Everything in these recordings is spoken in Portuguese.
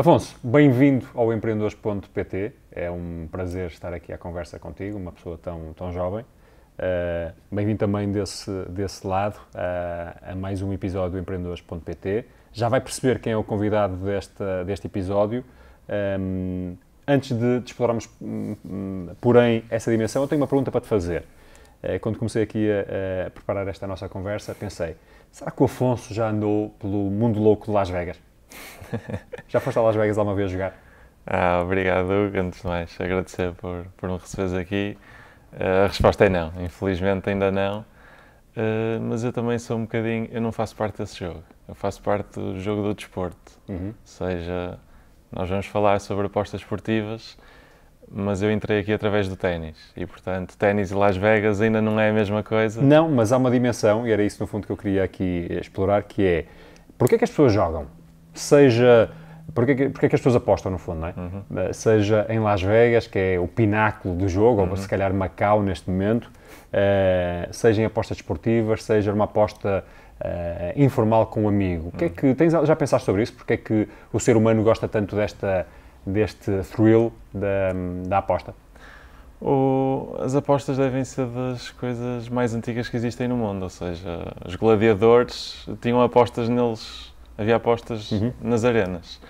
Afonso, bem-vindo ao empreendedores.pt. É um prazer estar aqui à conversa contigo, uma pessoa tão, tão jovem. Uh, bem-vindo também desse, desse lado uh, a mais um episódio do empreendedores.pt. Já vai perceber quem é o convidado deste deste episódio. Um, eh, antes de, de explorarmos, um, porém, essa dimensão, eu tenho uma pergunta para te fazer. Uh, quando comecei aqui a, a preparar esta nossa conversa, pensei: será que o Afonso já andou pelo mundo louco de Las Vegas? Já foste a Las Vegas alguma vez jogar? Ah, obrigado, Hugo. Antes de mais, agradecer por, por me receberes aqui. Ah, a resposta é não, infelizmente ainda não. Uh, mas eu também sou um bocadinho. Eu não faço parte desse jogo. Eu faço parte do jogo do desporto. Uhum. Ou seja, nós vamos falar sobre apostas esportivas, mas eu entrei aqui através do ténis. E portanto, ténis e Las Vegas ainda não é a mesma coisa. Não, mas há uma dimensão, e era isso no fundo que eu queria aqui explorar, que é. Porquê é que as pessoas jogam? seja porque, é porque é que as pessoas apostam no fundo, não é? Uhum. Eh, seja em Las Vegas, que é o pináculo do jogo, uhum. ou se calhar Macau neste momento, uh, seja em apostas desportivas, seja uma aposta uh, informal com um amigo. É uhum. Que é que, tens, já pensaste sobre isso? Porque é que o ser humano gosta tanto desta, deste thrill da, da aposta? O, as apostas devem ser das coisas mais antigas que existem no mundo, ou seja, os gladiadores tinham apostas neles havia apostas uhum. nas arenas.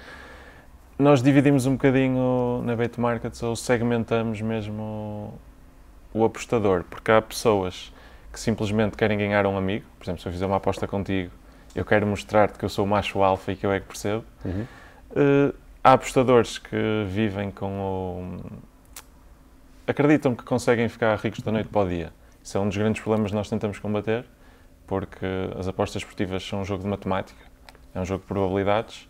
Nós dividimos um bocadinho na Bet Markets ou segmentamos mesmo o, o apostador, porque há pessoas que simplesmente querem ganhar um amigo. Por exemplo, se eu fizer uma aposta contigo, eu quero mostrar-te que eu sou o macho alfa e que eu é que percebo. Uhum. Uh, há apostadores que vivem com o. acreditam que conseguem ficar ricos da noite para o dia. Isso é um dos grandes problemas que nós tentamos combater, porque as apostas esportivas são um jogo de matemática é um jogo de probabilidades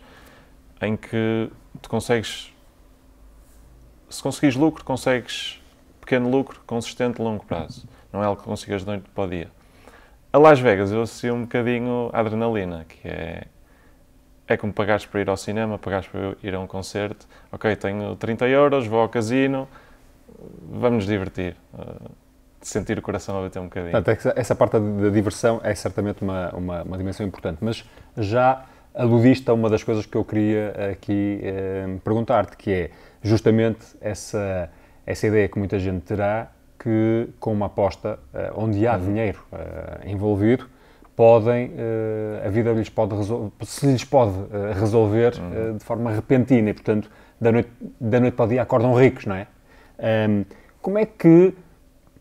em que tu consegues. Se conseguires lucro, consegues pequeno lucro consistente a longo prazo. Não é algo que consigas de noite para o dia. A Las Vegas eu associo um bocadinho à adrenalina, que é. É como pagares para ir ao cinema, pagares para ir a um concerto. Ok, tenho 30 euros, vou ao casino, vamos nos divertir sentir o coração a bater um bocadinho. Portanto, essa parte da diversão é certamente uma, uma, uma, dimensão importante, mas já aludiste a uma das coisas que eu queria aqui eh, perguntar-te, que é justamente essa, essa ideia que muita gente terá que, com uma aposta eh, onde há uhum. dinheiro eh, envolvido, podem, eh, a vida lhes pode se lhes pode eh, resolver uhum. Eh, de forma repentina e, portanto, da noite, da noite para o dia acordam ricos, não é? Um, ehm, como é que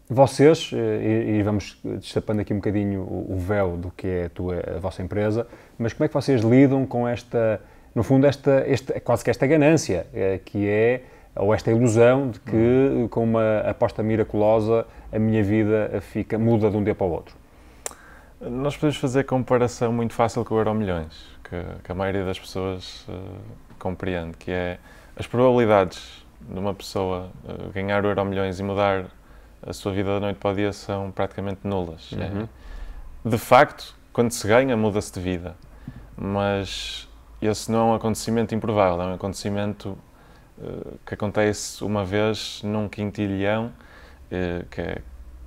vocês, eh, e, e, vamos destapando aqui um bocadinho o, o véu do que é a, tua, a, vossa empresa, mas como é que vocês lidam com esta, no fundo, esta, esta quase que esta ganância, eh, que é, ou esta ilusão de que uhum. com uma aposta miraculosa a minha vida fica, muda de um dia para o outro? Nós podemos fazer comparação muito fácil com o Euro Milhões, que, que a maioria das pessoas uh, compreende, que é as probabilidades de uma pessoa uh, ganhar o Euro Milhões e mudar a sua vida da noite para o dia são praticamente nulas. É. Uhum. É. De facto, quando se ganha, muda-se de vida. Mas esse não é um acontecimento improvável, é um acontecimento uh, que acontece uma vez num quintilhão, uh, que, é,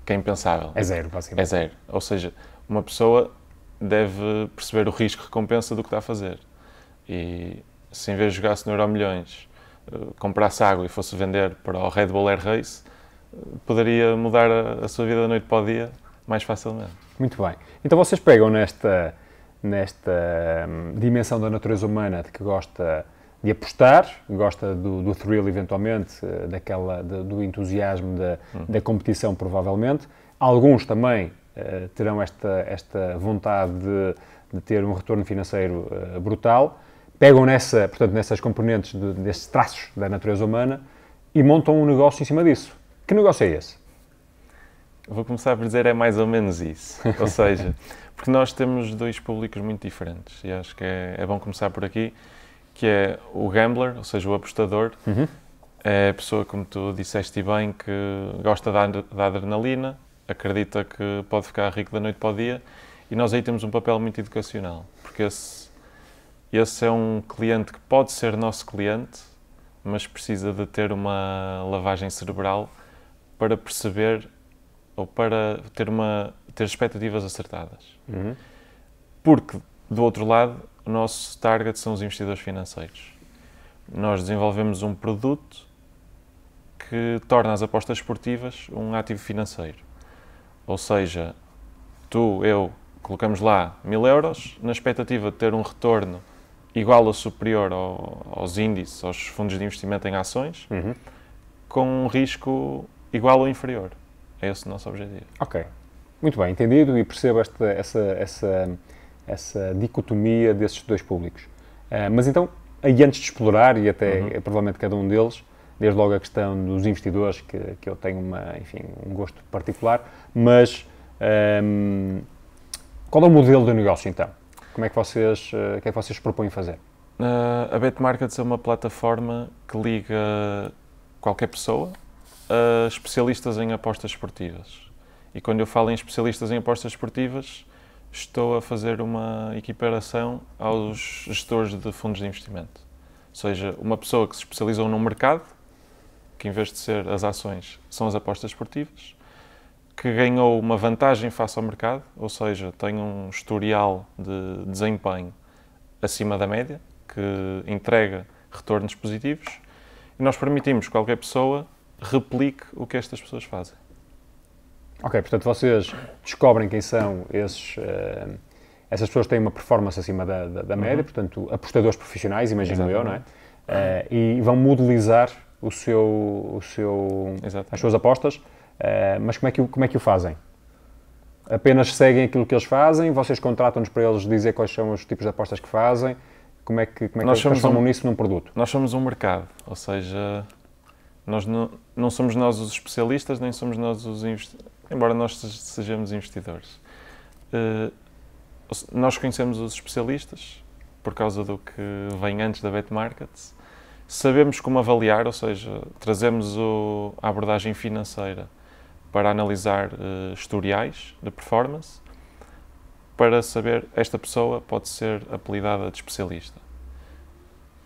que é impensável. É zero, basicamente. É zero. Ou seja, uma pessoa deve perceber o risco-recompensa do que está a fazer. E se em vez de jogasse no Euro Milhões, eh, comprasse água e fosse vender para o Red Bull Air Race, poderia mudar a, a sua vida da noite para o dia mais facilmente. Muito bem. Então vocês pegam nesta, nesta hum, dimensão da natureza humana de que gosta de apostar, gosta do, do thrill eventualmente, eh, daquela, de, do entusiasmo da, hum. da competição provavelmente. Alguns também uh, terão esta, esta vontade de, de ter um retorno financeiro uh, brutal. Pegam nessa, portanto, nessas componentes, de, desses traços da natureza humana e montam um negócio em cima disso. Que negócio é esse? Vou começar por dizer é mais ou menos isso. Ou seja, porque nós temos dois públicos muito diferentes e acho que é, é bom começar por aqui, que é o gambler, ou seja, o apostador, uhum. é a pessoa, como tu disseste bem, que gosta da, da adrenalina, acredita que pode ficar rico da noite para o dia e nós aí temos um papel muito educacional, porque esse, esse é um cliente que pode ser nosso cliente, mas precisa de ter uma lavagem cerebral para perceber ou para ter, uma, ter expectativas acertadas. Uhum. Porque, do outro lado, o nosso target são os investidores financeiros. Nós desenvolvemos um produto que torna as apostas esportivas um ativo financeiro. Ou seja, tu, eu, colocamos lá mil euros na expectativa de ter um retorno igual ou superior ao, aos índices, aos fundos de investimento em ações, uhum. com um risco igual ou inferior. É esse o nosso objetivo. Ok. Muito bem, entendido e percebo esta, essa, essa, essa dicotomia desses dois públicos. Uh, mas então, aí antes de explorar, e até uhum. Eh, provavelmente cada um deles, desde logo a questão dos investidores, que, que eu tenho uma, enfim, um gosto particular, mas um, ehm, qual é o modelo de negócio então? Como é que vocês, uh, que é que vocês propõem fazer? Uh, a BetMarkets é uma plataforma que liga qualquer pessoa a especialistas em apostas esportivas. E quando eu falo em especialistas em apostas esportivas, estou a fazer uma equiparação aos gestores de fundos de investimento. Ou seja, uma pessoa que se especializou num mercado, que em vez de ser as ações, são as apostas esportivas, que ganhou uma vantagem face ao mercado, ou seja, tem um historial de desempenho acima da média, que entrega retornos positivos, e nós permitimos qualquer pessoa replique o que estas pessoas fazem. Ok, portanto vocês descobrem quem são esses. Uh, essas pessoas têm uma performance acima da, da, da média, uhum. portanto, apostadores profissionais, imagino Exatamente. eu, não é? Uh, e vão modelizar o seu, o seu, as suas apostas, uh, mas como é, que, como é que o fazem? Apenas seguem aquilo que eles fazem? Vocês contratam-nos para eles dizer quais são os tipos de apostas que fazem? Como é que, como é que eles transformam um, nisso num produto? Nós somos um mercado, ou seja, nós não, não somos nós os especialistas, nem somos nós os investidores, embora nós sejamos investidores. Uh, nós conhecemos os especialistas por causa do que vem antes da Bet Markets. Sabemos como avaliar, ou seja, trazemos o, a abordagem financeira para analisar uh, historiais de performance para saber esta pessoa pode ser apelidada de especialista.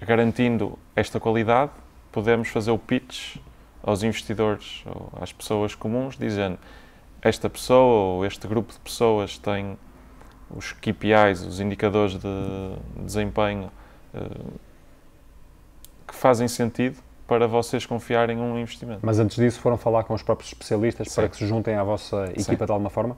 Garantindo esta qualidade, podemos fazer o pitch aos investidores, ou às pessoas comuns, dizendo esta pessoa ou este grupo de pessoas tem os KPIs, os indicadores de desempenho eh, que fazem sentido para vocês confiarem um investimento. Mas antes disso foram falar com os próprios especialistas Sim. para que se juntem à vossa equipa Sim. de alguma forma?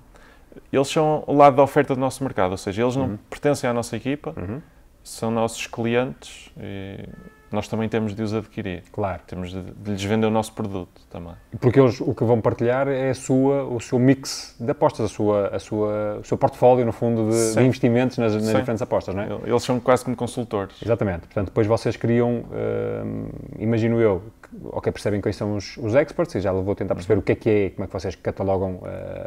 Eles são o lado da oferta do nosso mercado, ou seja, eles não uhum. pertencem à nossa equipa, uhum. são nossos clientes e nós também temos de os adquirir. Claro. Temos de, de lhes vender o nosso produto também. Porque eles o que vão partilhar é a sua, o seu mix de apostas, a sua, a sua, o seu portfólio, no fundo, de, de investimentos nas, nas diferentes apostas, não é? Eles são quase como consultores. Exatamente. Portanto, depois vocês criam, hum, imagino eu, ok, percebem quem são os, os experts, e já vou tentar uhum. perceber o que é que é, como é que vocês catalogam uh,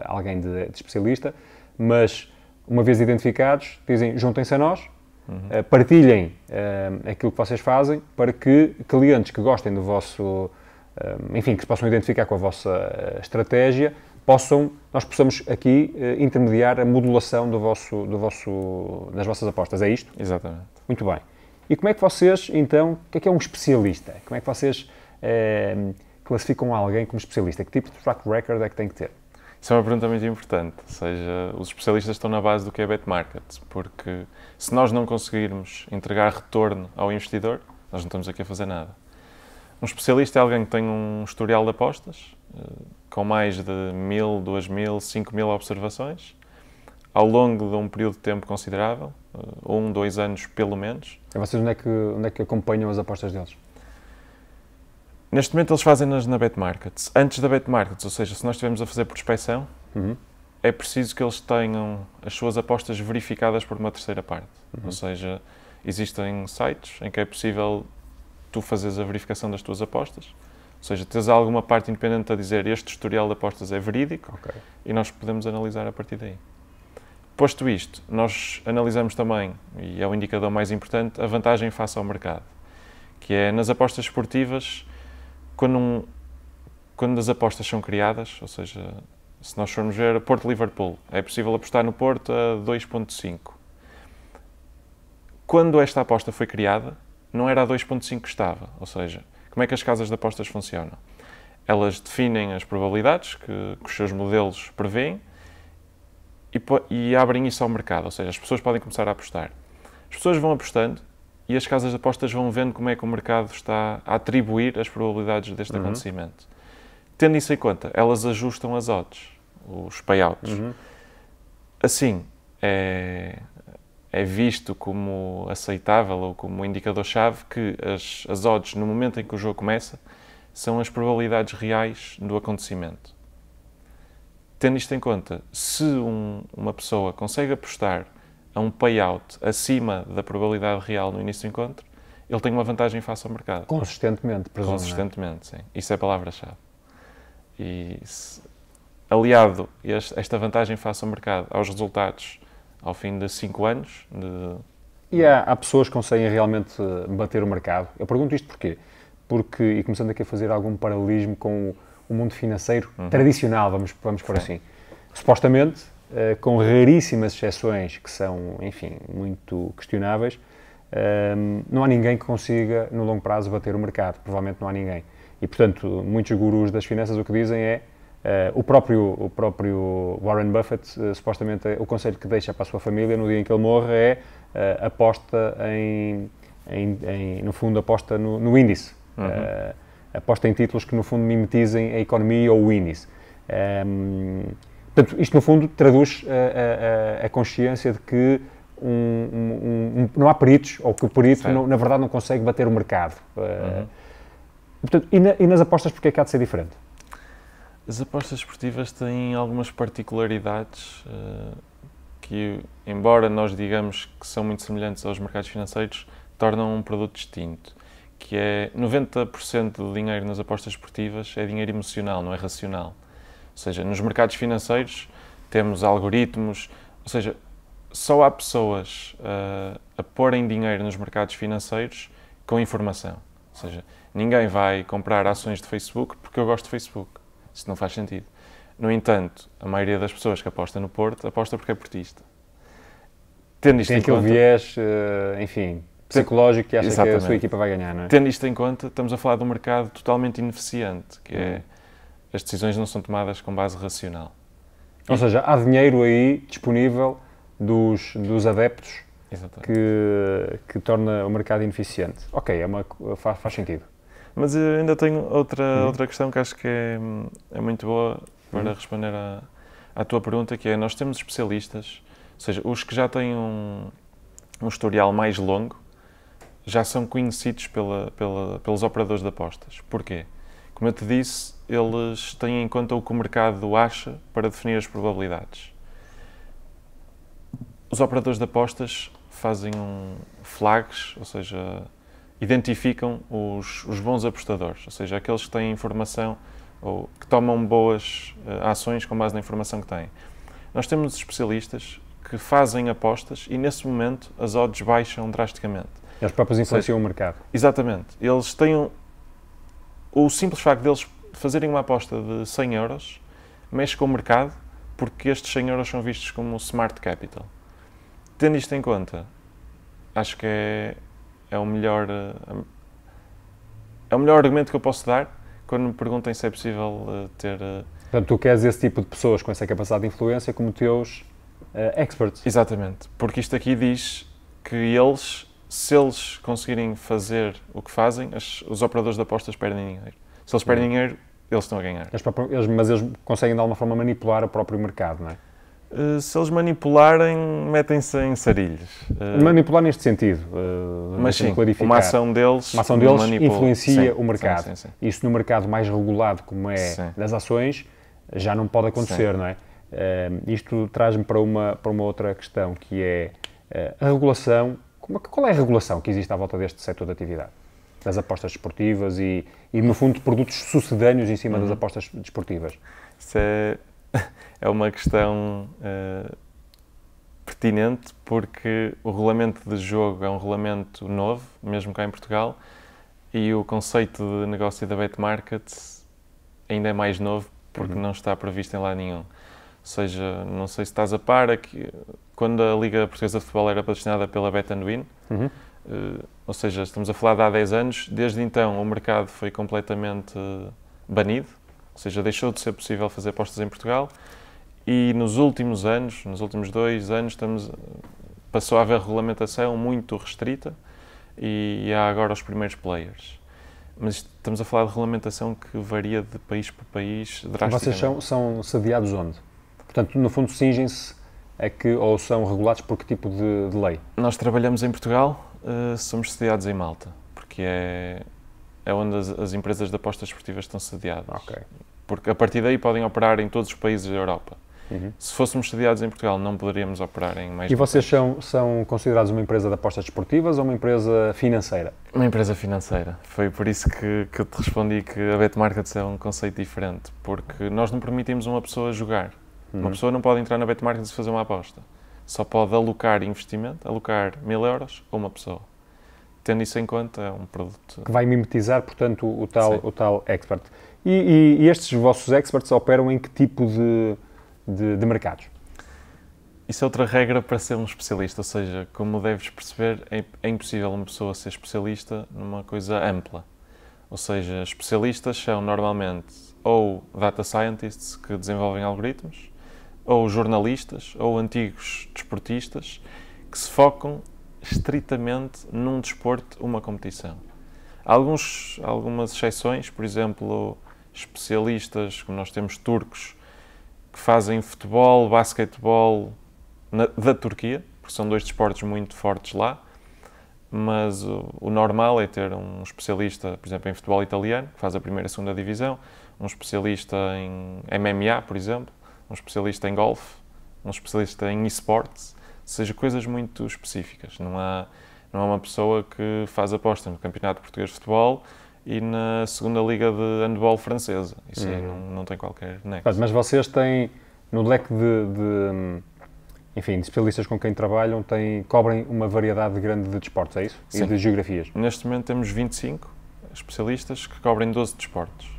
alguém de, de especialista, mas uma vez identificados, dizem juntem-se a nós, Uhum. Partilhem eh, aquilo que vocês fazem para que clientes que gostem do vosso, eh, enfim, que se possam identificar com a vossa estratégia, possam, nós possamos aqui uh, intermediar a modulação do vosso, do vosso, das vossas apostas. É isto? Exatamente. Muito bem. E como é que vocês, então, o que é que é um especialista? Como é que vocês uh, classificam alguém como especialista? Que tipo de track record é que tem que ter? Isso é uma pergunta muito importante, ou seja, os especialistas estão na base do que é bet market, porque se nós não conseguirmos entregar retorno ao investidor, nós não estamos aqui a fazer nada. Um especialista é alguém que tem um historial de apostas, eh, com mais de mil, duas mil, cinco mil observações, ao longo de um período de tempo considerável, eh, um, dois anos pelo menos. E vocês onde é que, onde é que acompanham as apostas deles? Neste momento eles fazem-nas na Bet Markets. Antes da Bet Markets, ou seja, se nós estivermos a fazer prospecção, uhum. é preciso que eles tenham as suas apostas verificadas por uma terceira parte. Uhum. Ou seja, existem sites em que é possível tu fazeres a verificação das tuas apostas. Ou seja, tens alguma parte independente a dizer este tutorial de apostas é verídico okay. e nós podemos analisar a partir daí. Posto isto, nós analisamos também, e é o indicador mais importante, a vantagem face ao mercado, que é nas apostas esportivas quando, um, quando as apostas são criadas, ou seja, se nós formos ver Porto-Liverpool, é possível apostar no Porto a 2.5. Quando esta aposta foi criada, não era a 2.5 que estava, ou seja, como é que as casas de apostas funcionam? Elas definem as probabilidades que, que os seus modelos prevêem e, e abrem isso ao mercado, ou seja, as pessoas podem começar a apostar. As pessoas vão apostando e as casas de apostas vão vendo como é que o mercado está a atribuir as probabilidades deste uhum. acontecimento. Tendo isso em conta, elas ajustam as odds, os payouts. Uhum. Assim, é, é, visto como aceitável ou como indicador-chave que as, as odds, no momento em que o jogo começa, são as probabilidades reais do acontecimento. Tendo isto em conta, se um, uma pessoa consegue apostar a um payout acima da probabilidade real no início do encontro, ele tem uma vantagem face ao mercado. Consistentemente, presumo. É? Consistentemente, sim. Isso é a palavra-chave. E se, aliado este, esta vantagem face ao mercado aos resultados ao fim de 5 anos. De... E há, há, pessoas que conseguem é realmente eh, bater o mercado. Eu pergunto isto porquê? Porque, e começando aqui a fazer algum paralelismo com o, o mundo financeiro uhum. tradicional, vamos, vamos por assim. Supostamente, eh, com raríssimas exceções que são, enfim, muito questionáveis, ehm, não há ninguém que consiga, no longo prazo, bater o mercado. Provavelmente não há ninguém. E, portanto, muitos gurus das finanças o que dizem é eh, o, próprio, o próprio Warren Buffett, eh, supostamente, o conselho que deixa para a sua família no dia em que ele morre é aposta em, em, em, no fundo, aposta no, no índice. Uhum. aposta em títulos que, no fundo, mimetizem a economia ou o índice. Ehm, Portanto, isto no fundo traduz a, eh, a, eh, eh, a consciência de que um, um, um, não há peritos, ou que o perito, não, na verdade, não consegue bater o mercado. Uhum. Portanto, e, na, e, nas apostas, porque é que há de ser diferente? As apostas esportivas têm algumas particularidades uh, que, embora nós digamos que são muito semelhantes aos mercados financeiros, tornam um produto distinto, que é 90% do dinheiro nas apostas esportivas é dinheiro emocional, não é racional. Ou seja, nos mercados financeiros temos algoritmos, ou seja, só há pessoas uh, a porem dinheiro nos mercados financeiros com informação. Ou seja, ninguém vai comprar ações de Facebook porque eu gosto de Facebook. Isso não faz sentido. No entanto, a maioria das pessoas que aposta no Porto aposta porque é portista. Tendo isto Tem em aquele é conta, viés, uh, enfim, psicológico que acha exatamente. que a sua equipa vai ganhar, não é? Tendo isto em conta, estamos a falar de um mercado totalmente ineficiente, que é hum. é as decisões não são tomadas com base racional. Ou seja, há dinheiro aí disponível dos, dos adeptos que, que, torna o mercado ineficiente. Ok, é uma, faz, faz sentido. Mas eh, ainda tenho outra, uhum. outra questão que acho que é, hum, é muito boa para uhum. responder à, à tua pergunta, que é nós temos especialistas, ou seja, os que já têm um, um historial mais longo, já são conhecidos pela, pela, pelos operadores de apostas. Porquê? Como eu te disse, eles têm em conta o que o mercado acha para definir as probabilidades. Os operadores de apostas fazem um flags, ou seja, identificam os, os bons apostadores, ou seja, aqueles que têm informação ou que tomam boas uh, ações com base na informação que têm. Nós temos especialistas que fazem apostas e, nesse momento, as odds baixam drasticamente. Eles próprios influenciam seja, o mercado. Exatamente. Eles têm. o simples facto deles fazerem uma aposta de 100 euros mexe com o mercado porque estes 100 euros são vistos como smart capital. Tendo isto em conta, acho que é, é o melhor eh, é o melhor argumento que eu posso dar quando me perguntem se é possível eh, ter. Eh, Portanto, tu queres esse tipo de pessoas com essa capacidade de influência como teus uh, experts. Exatamente, porque isto aqui diz que eles, se eles conseguirem fazer o que fazem, as, os operadores de apostas perdem dinheiro. Se eles perdem dinheiro, eles estão a ganhar. Eles, eles, mas eles conseguem de alguma forma manipular o próprio mercado, não é? Eh, se eles manipularem, metem-se em sarilhos. Eh, manipular neste sentido. Eh, mas sim, clarificar. uma ação deles, uma ação deles influencia sim, o mercado. Sim, sim, Isto no mercado mais regulado, como é das ações, já não pode acontecer, não é? isto traz-me para uma, para uma outra questão, que é a regulação. Como, é qual é a regulação que existe à volta deste setor de atividade? Das apostas desportivas e e, no fundo, produtos sucedâneos em cima uhum. das apostas desportivas? Isso é, é uma questão uh, pertinente, porque o regulamento de jogo é um regulamento novo, mesmo cá em Portugal, e o conceito de negócio da bet market ainda é mais novo, porque uhum. não está previsto em lado nenhum. Ou seja, não sei se estás a par, é que quando a Liga Portuguesa de Futebol era patrocinada pela Bet and Win, uhum. uh, ou seja, estamos a falar de há 10 anos. Desde então, o mercado foi completamente eh, banido, ou seja, deixou de ser possível fazer apostas em Portugal. E nos últimos anos, nos últimos dois anos, estamos, eh, passou a haver regulamentação muito restrita e há agora os primeiros players. Mas estamos a falar de regulamentação que varia de país para país drasticamente. Vocês são, são sediados onde? Portanto, no fundo, cingem-se é que ou são regulados por que tipo de, de lei? Nós trabalhamos em Portugal, eh, somos sediados em Malta, porque é, é onde as, as empresas de apostas esportivas estão sediadas. Okay. Porque a partir daí podem operar em todos os países da Europa. Uhum. Se fôssemos sediados em Portugal, não poderíamos operar em mais. E vocês são, são, considerados uma empresa de apostas esportivas ou uma empresa financeira? Uma empresa financeira. Foi por isso que, que te respondi que a Betmarkets é um conceito diferente, porque nós não permitimos uma pessoa jogar. Uhum. Uma pessoa não pode entrar na Betmarkets e fazer uma aposta só pode alocar investimento, alocar mil euros a uma pessoa. Tendo isso em conta, é um produto. Que vai mimetizar, portanto, o tal, o tal expert. E, e, e, estes vossos experts operam em que tipo de, de, de mercados? Isso é outra regra para ser um especialista, ou seja, como deves perceber, é, é impossível uma pessoa ser especialista numa coisa ampla. Ou seja, especialistas são normalmente ou data scientists que desenvolvem algoritmos, ou jornalistas ou antigos desportistas que se focam estritamente num desporto, uma competição. Há alguns, algumas exceções, por exemplo, especialistas, como nós temos turcos, que fazem futebol, basquetebol na, da Turquia, porque são dois desportos muito fortes lá, mas o, o, normal é ter um especialista, por exemplo, em futebol italiano, que faz a primeira e segunda divisão, um especialista em MMA, por exemplo, um especialista em golfe, um especialista em esportes, seja coisas muito específicas. Não há, não há uma pessoa que faz aposta no Campeonato Português de Futebol e na segunda liga de handball francesa. Isso uhum. aí não, uhum. não tem qualquer nexo. Mas vocês têm, no leque de, de enfim, de especialistas com quem trabalham, têm, cobrem uma variedade grande de desportos, é isso? Sim. E de geografias? Neste momento temos 25 especialistas que cobrem 12 desportos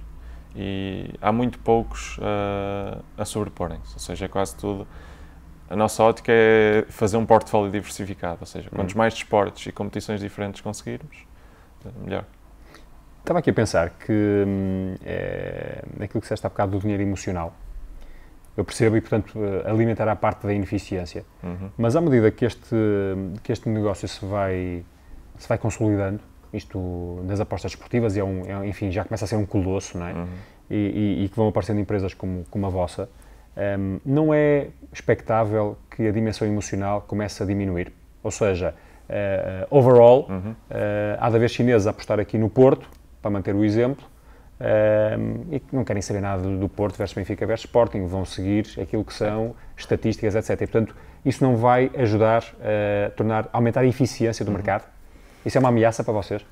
e há muito poucos uh, a sobreporem-se, ou seja, é quase tudo. A nossa ótica é fazer um portfólio diversificado, ou seja, hum. quantos mais esportes e competições diferentes conseguirmos, eh, melhor. Estava aqui a pensar que hum, é, aquilo que disseste há bocado do dinheiro emocional, eu percebo e, portanto, eh, alimentar a parte da ineficiência. Uhum. Mas à medida que este, hum, que este negócio se vai, se vai consolidando, isto nas apostas esportivas é um, é, enfim, já começa a ser um colosso, não é? Uhum. E, e, e, que vão aparecendo empresas como, como a vossa, um, não é expectável que a dimensão emocional comece a diminuir? Ou seja, uh, overall, uhum. uh, há da vez chineses a apostar aqui no Porto, para manter o exemplo, um, e que não querem saber nada do Porto versus Benfica versus Sporting, vão seguir aquilo que são estatísticas, etc. E, portanto, isso não vai ajudar a tornar, aumentar a eficiência do uhum. mercado? Isso é uma ameaça para vocês?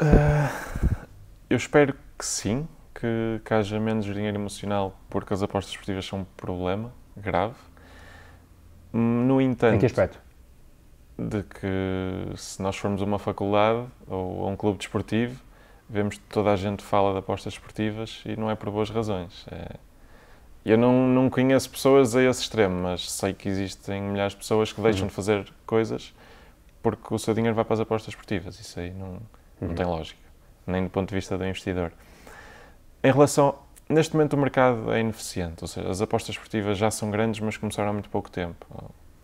Uh, eu espero que sim, que, que haja menos dinheiro emocional, porque as apostas esportivas são um problema grave. No entanto. Em que aspecto? De que se nós formos a uma faculdade ou a um clube desportivo, vemos que toda a gente fala de apostas esportivas e não é por boas razões. É... Eu não, não conheço pessoas a esse extremo, mas sei que existem milhares de pessoas que deixam uhum. de fazer coisas porque o seu dinheiro vai para as apostas esportivas. Isso aí não, não uhum. tem lógica, nem do ponto de vista do investidor. Em relação. Neste momento o mercado é ineficiente, ou seja, as apostas esportivas já são grandes, mas começaram há muito pouco tempo.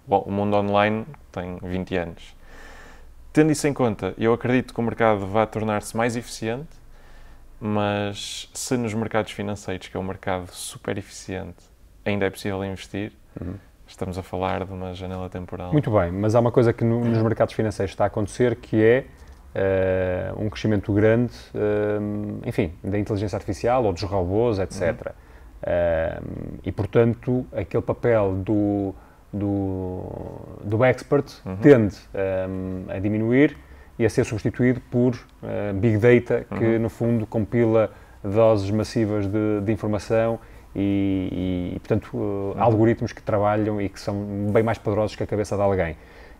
Bom, o mundo online tem 20 anos. Tendo isso em conta, eu acredito que o mercado vai tornar-se mais eficiente, mas se nos mercados financeiros, que é um mercado super eficiente, ainda é possível investir, uhum Estamos a falar de uma janela temporal. Muito bem, mas há uma coisa que no, nos mercados financeiros está a acontecer que é Uh, um crescimento grande, uh, enfim, da inteligência artificial ou dos robôs, etc. Uhum. Uh, e, portanto, aquele papel do, do, do expert uhum. tende a diminuir e a ser substituído por Big Data, que, uhum. no fundo, compila doses massivas de, de informação e, e portanto, uh, uhum. algoritmos que trabalham e que são bem mais poderosos que a cabeça de alguém.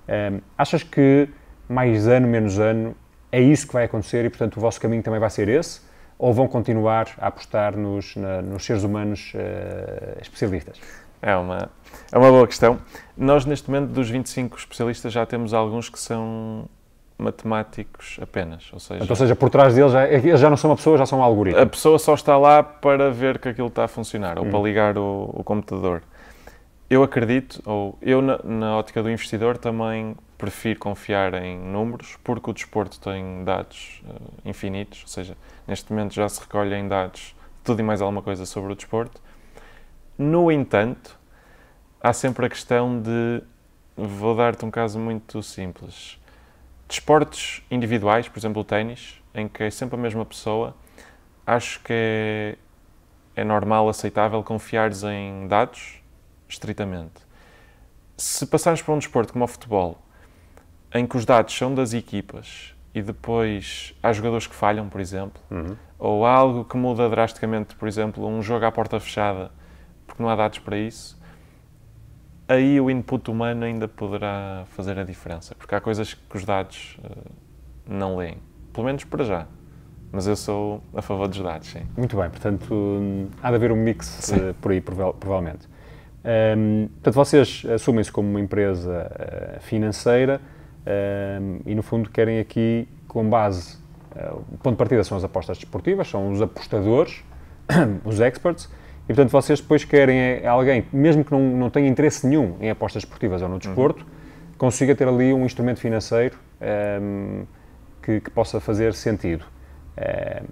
Um, achas que mais ano, menos ano, é isso que vai acontecer e, portanto, o vosso caminho também vai ser esse? Ou vão continuar a apostar nos, na, nos seres humanos uh, especialistas? É uma, é uma boa questão. Nós, neste momento, dos 25 especialistas, já temos alguns que são matemáticos apenas. Ou seja, então, ou seja por trás deles, já, é eles já não são uma pessoa, já são um algoritmo. A pessoa só está lá para ver que aquilo está a funcionar ou hum. para ligar o, o, computador. Eu acredito, ou eu na, na, ótica do investidor também prefiro confiar em números, porque o desporto tem dados uh, infinitos, ou seja, neste momento já se recolhem dados de tudo e mais alguma coisa sobre o desporto. No entanto, há sempre a questão de. Vou dar-te um caso muito simples desportos individuais, por exemplo o ténis, em que é sempre a mesma pessoa, acho que é, é normal, aceitável confiares em dados estritamente. Se passares para um desporto como o futebol, em que os dados são das equipas e depois há jogadores que falham, por exemplo, uhum. ou há algo que muda drasticamente, por exemplo, um jogo à porta fechada, porque não há dados para isso, aí o input humano ainda poderá fazer a diferença, porque há coisas que os dados eh, não leem, pelo menos para já. Mas eu sou a favor dos dados, sim. Muito bem, portanto, hum, há de haver um mix eh, por aí, provavelmente. Um, portanto, vocês assumem-se como uma empresa eh, financeira um, e, no fundo, querem aqui, com base. o ponto de partida são as apostas desportivas, são os apostadores, os experts, e portanto vocês depois querem é, é alguém, mesmo que não, não tenha interesse nenhum em apostas esportivas ou no desporto, uhum. consiga ter ali um instrumento financeiro um, ehm, que, que, possa fazer sentido. Um, ehm,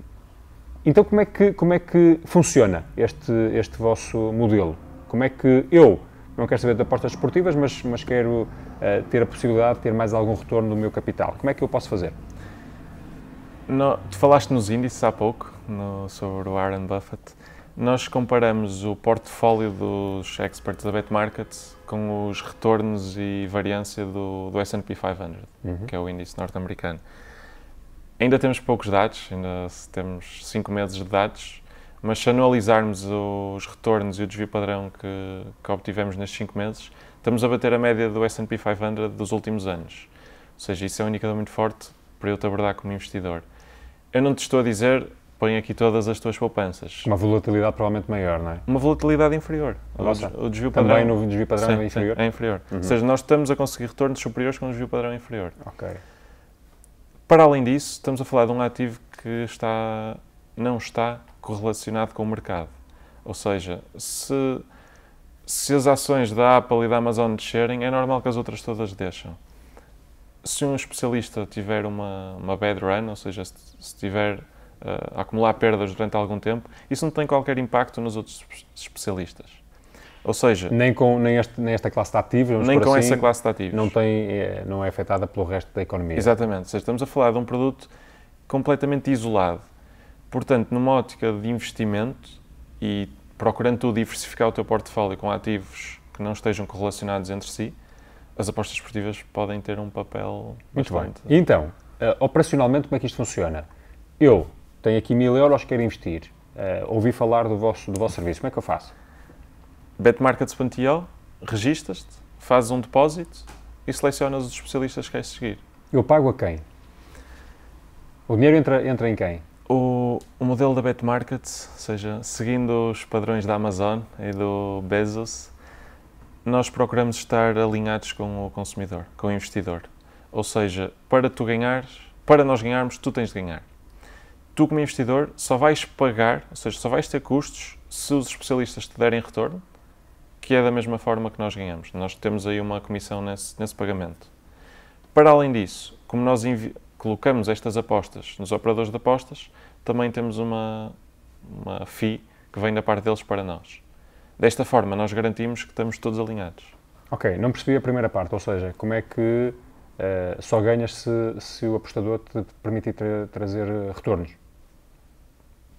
então como é que, como é que funciona este, este vosso modelo? Como é que eu, não quero saber de apostas esportivas, mas, mas quero uh, ter a possibilidade de ter mais algum retorno do meu capital, como é que eu posso fazer? No, tu falaste nos índices há pouco, no, sobre o Warren Buffett. Nós comparamos o portfólio dos experts da BetMarket com os retornos e variância do, do S&P 500, uhum. que é o índice norte-americano. Ainda temos poucos dados, ainda temos 5 meses de dados, mas se anualizarmos os retornos e o desvio padrão que, que obtivemos nestes 5 meses, estamos a bater a média do S&P 500 dos últimos anos. Ou seja, isso é um indicador muito forte para eu te abordar como investidor. Eu não te estou a dizer põe aqui todas as tuas poupanças. Uma volatilidade provavelmente maior, não é? Uma volatilidade inferior. O desvio padrão. Também no desvio padrão sim, é inferior? Sim, é inferior. Uhum. Ou seja, nós estamos a conseguir retornos superiores com um desvio padrão inferior. Ok. Para além disso, estamos a falar de um ativo que está, não está correlacionado com o mercado. Ou seja, se, se as ações da Apple e da Amazon descerem, é normal que as outras todas deixam. Se um especialista tiver uma, uma bad run, ou seja, se, se tiver uh, acumular perdas durante algum tempo, isso não tem qualquer impacto nos outros especialistas. Ou seja, nem com nem, este, nem esta classe de ativos, nem com assim, essa classe de ativos. Não, tem, é, não é afetada pelo resto da economia. Exatamente. Ou seja, estamos a falar de um produto completamente isolado. Portanto, numa ótica de investimento e procurando tu diversificar o teu portfólio com ativos que não estejam correlacionados entre si, as apostas esportivas podem ter um papel Muito bastante... bem. E então, eh, operacionalmente, como é que isto funciona? Eu tenho aqui mil euros, quero investir. Uh, ouvi falar do vosso, do vosso serviço, como é que eu faço? betmarkets.io, registas-te, fazes um depósito e selecionas os especialistas que queres seguir. Eu pago a quem? O dinheiro entra, entra em quem? O, o modelo da BetMarkets, ou seja, seguindo os padrões da Amazon e do Bezos, nós procuramos estar alinhados com o consumidor, com o investidor. Ou seja, para tu ganhares, para nós ganharmos, tu tens de ganhar tu, como investidor, só vais pagar, ou seja, só vais ter custos se os especialistas te derem retorno, que é da mesma forma que nós ganhamos. Nós temos aí uma comissão nesse, nesse pagamento. Para além disso, como nós colocamos estas apostas nos operadores de apostas, também temos uma, uma FII que vem da parte deles para nós. Desta forma, nós garantimos que estamos todos alinhados. Ok, não percebi a primeira parte, ou seja, como é que uh, só ganhas se, se o apostador te permitir tra trazer retornos?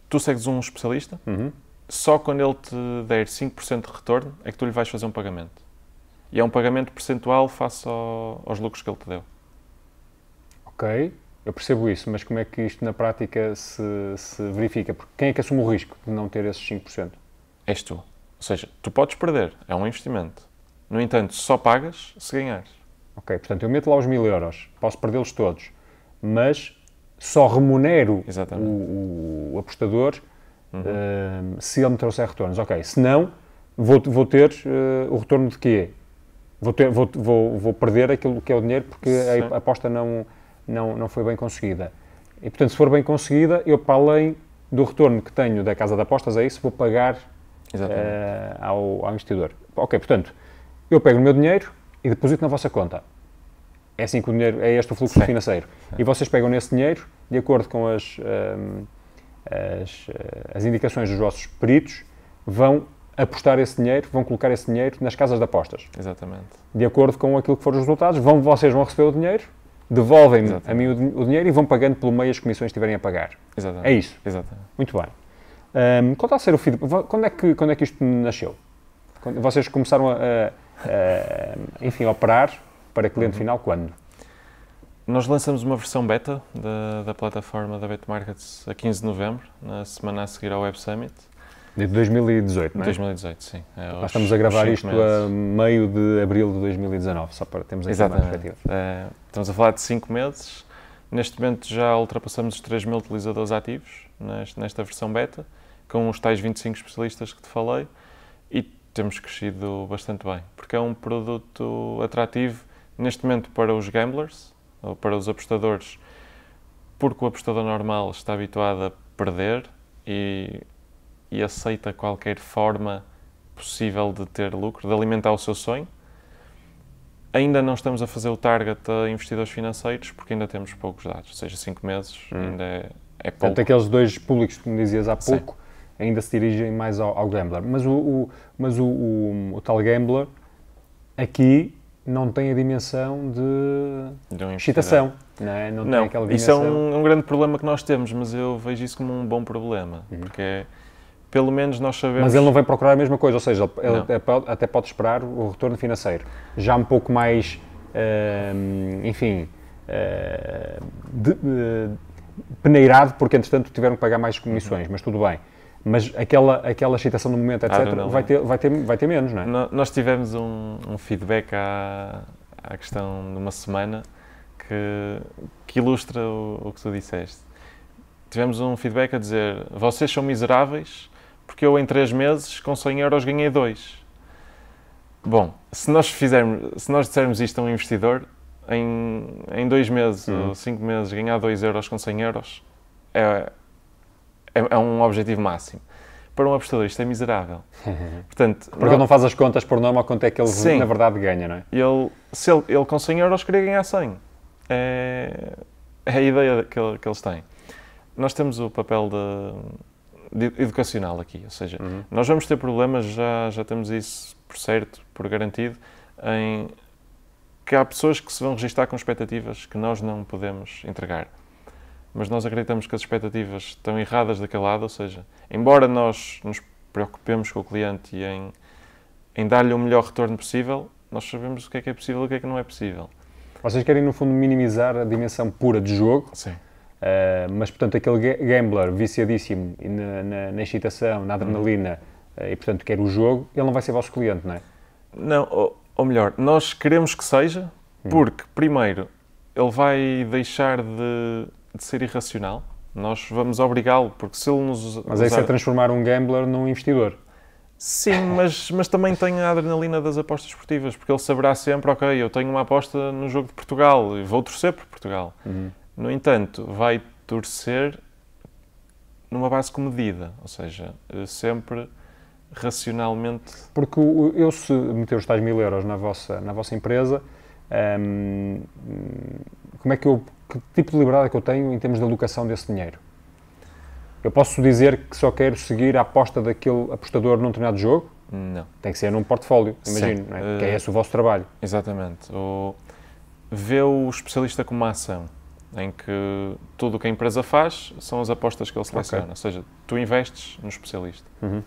tu segues um especialista, uhum. só quando ele te der 5% de retorno é que tu lhe vais fazer um pagamento. E é um pagamento percentual face ao, aos lucros que ele te deu. Ok, eu percebo isso, mas como é que isto na prática se, se verifica? Porque quem é que assume o risco de não ter esses 5%? És tu. Ou seja, tu podes perder, é um investimento. No entanto, só pagas se ganhares. Ok, portanto, eu meto lá os mil euros, posso perdê-los todos, mas só remunero o, o, apostador uhum. uh, se ele me trouxer retornos. Ok, se não, vou, vou ter uh, o retorno de quê? Vou, ter, vou, vou, vou, perder aquilo que é o dinheiro porque a aposta não, não, não foi bem conseguida. E, portanto, se for bem conseguida, eu, para além do retorno que tenho da casa de apostas, é isso, vou pagar uh, ao, ao investidor. Ok, portanto, eu pego o meu dinheiro e deposito na vossa conta é assim que o dinheiro, é este o fluxo Sim. financeiro. E vocês pegam nesse dinheiro, de acordo com as, um, as, eh, as, indicações dos vossos peritos, vão apostar esse dinheiro, vão colocar esse dinheiro nas casas de apostas. Exatamente. De acordo com aquilo que foram os resultados, vão, vocês vão receber o dinheiro, devolvem-me a mim o, o, dinheiro e vão pagando pelo meio as comissões que tiverem a pagar. Exatamente. É isso? Exatamente. Muito bem. Um, qual a ser o feedback? Quando é que, quando é que isto nasceu? Quando vocês começaram a, a, a enfim, a operar para cliente uhum. final quando? Nós lançamos uma versão beta da, da plataforma da BetMarkets a 15 de novembro, na semana a seguir ao Web Summit. De 2018, não é? 2018, sim. É, Nós estamos a gravar isto meses. a meio de abril de 2019, só para termos aqui uma perspectiva. É, estamos a falar de 5 meses. Neste momento já ultrapassamos os 3 mil utilizadores ativos nesta, nesta versão beta, com os tais 25 especialistas que te falei, e temos crescido bastante bem, porque é um produto atrativo neste momento para os gamblers, ou para os apostadores, porque o apostador normal está habituado a perder e, e aceita qualquer forma possível de ter lucro, de alimentar o seu sonho. Ainda não estamos a fazer o target a investidores financeiros porque ainda temos poucos dados, ou seja, 5 meses hum. ainda é, é pouco. Portanto, aqueles dois públicos que me dizias há pouco Sim. ainda se dirigem mais ao, ao gambler. Mas, o, o mas o, o, o, tal gambler aqui não tem a dimensão de, de um excitação. Não, é? não, não tem aquela dimensão. Isso é um, um, grande problema que nós temos, mas eu vejo isso como um bom problema, uhum. porque é, pelo menos nós sabemos. Mas ele não vai procurar a mesma coisa, ou seja, ele não. É até pode esperar o retorno financeiro. Já um pouco mais, uh, enfim, uh, de, uh, peneirado, porque entretanto tiveram que pagar mais comissões, uhum. mas tudo bem mas aquela, aquela excitação do momento, ah, etc., vai, ter, vai, ter, vai ter menos, não é? nós tivemos um, um, feedback à, à questão de uma semana que, que ilustra o, o, que tu disseste. Tivemos um feedback a dizer: vocês são miseráveis porque eu em 3 meses com 100 euros ganhei 2. Bom, se nós, fizermos, se nós dissermos isto a um investidor, em, em dois meses uhum. ou cinco meses ganhar 2 euros com 100 euros é, é, é um objetivo máximo para um apostador isto é miserável. Uhum. Portanto, Porque não... ele não faz as contas por norma quanto é que ele Sim. na verdade ganha, não é? Ele, se ele, ele com 100 euros queria ganhar 100. É, é a ideia que, que, eles têm. Nós temos o papel de, de educacional aqui, ou seja, uhum. nós vamos ter problemas, já, já temos isso por certo, por garantido, em que há pessoas que se vão registar com expectativas que nós não podemos entregar mas nós acreditamos que as expectativas estão erradas daquele lado, ou seja, embora nós nos preocupemos com o cliente e em, em dar-lhe o melhor retorno possível, nós sabemos o que é que é possível e o que é que não é possível. Vocês querem, no fundo, minimizar a dimensão pura de jogo. Sim. Uh, mas, portanto, aquele gambler viciadíssimo na, na, na excitação, na adrenalina, hum. uh, e, portanto, quer o jogo, ele não vai ser vosso cliente, não é? Não, ou, ou melhor, nós queremos que seja, hum. porque, primeiro, ele vai deixar de de ser irracional, nós vamos obrigá-lo, porque se ele nos. Mas usar... isso é transformar um gambler num investidor. Sim, mas, mas também tem a adrenalina das apostas esportivas, porque ele saberá sempre: ok, eu tenho uma aposta no jogo de Portugal e vou torcer por Portugal. Uhum. No entanto, vai torcer numa base comedida, ou seja, eh, sempre racionalmente. Porque eu, se meter os tais mil euros na vossa, na vossa empresa, hum, como é que eu que tipo de liberdade é que eu tenho em termos de alocação desse dinheiro. Eu posso dizer que só quero seguir a aposta daquele apostador num determinado jogo? Não. Tem que ser num portfólio, imagino, não é? Eh, que é esse o vosso trabalho. Exatamente. O... Vê o especialista como uma ação, em que tudo o que a empresa faz são as apostas que ele seleciona. Okay. Ou seja, tu investes no especialista. Uhum.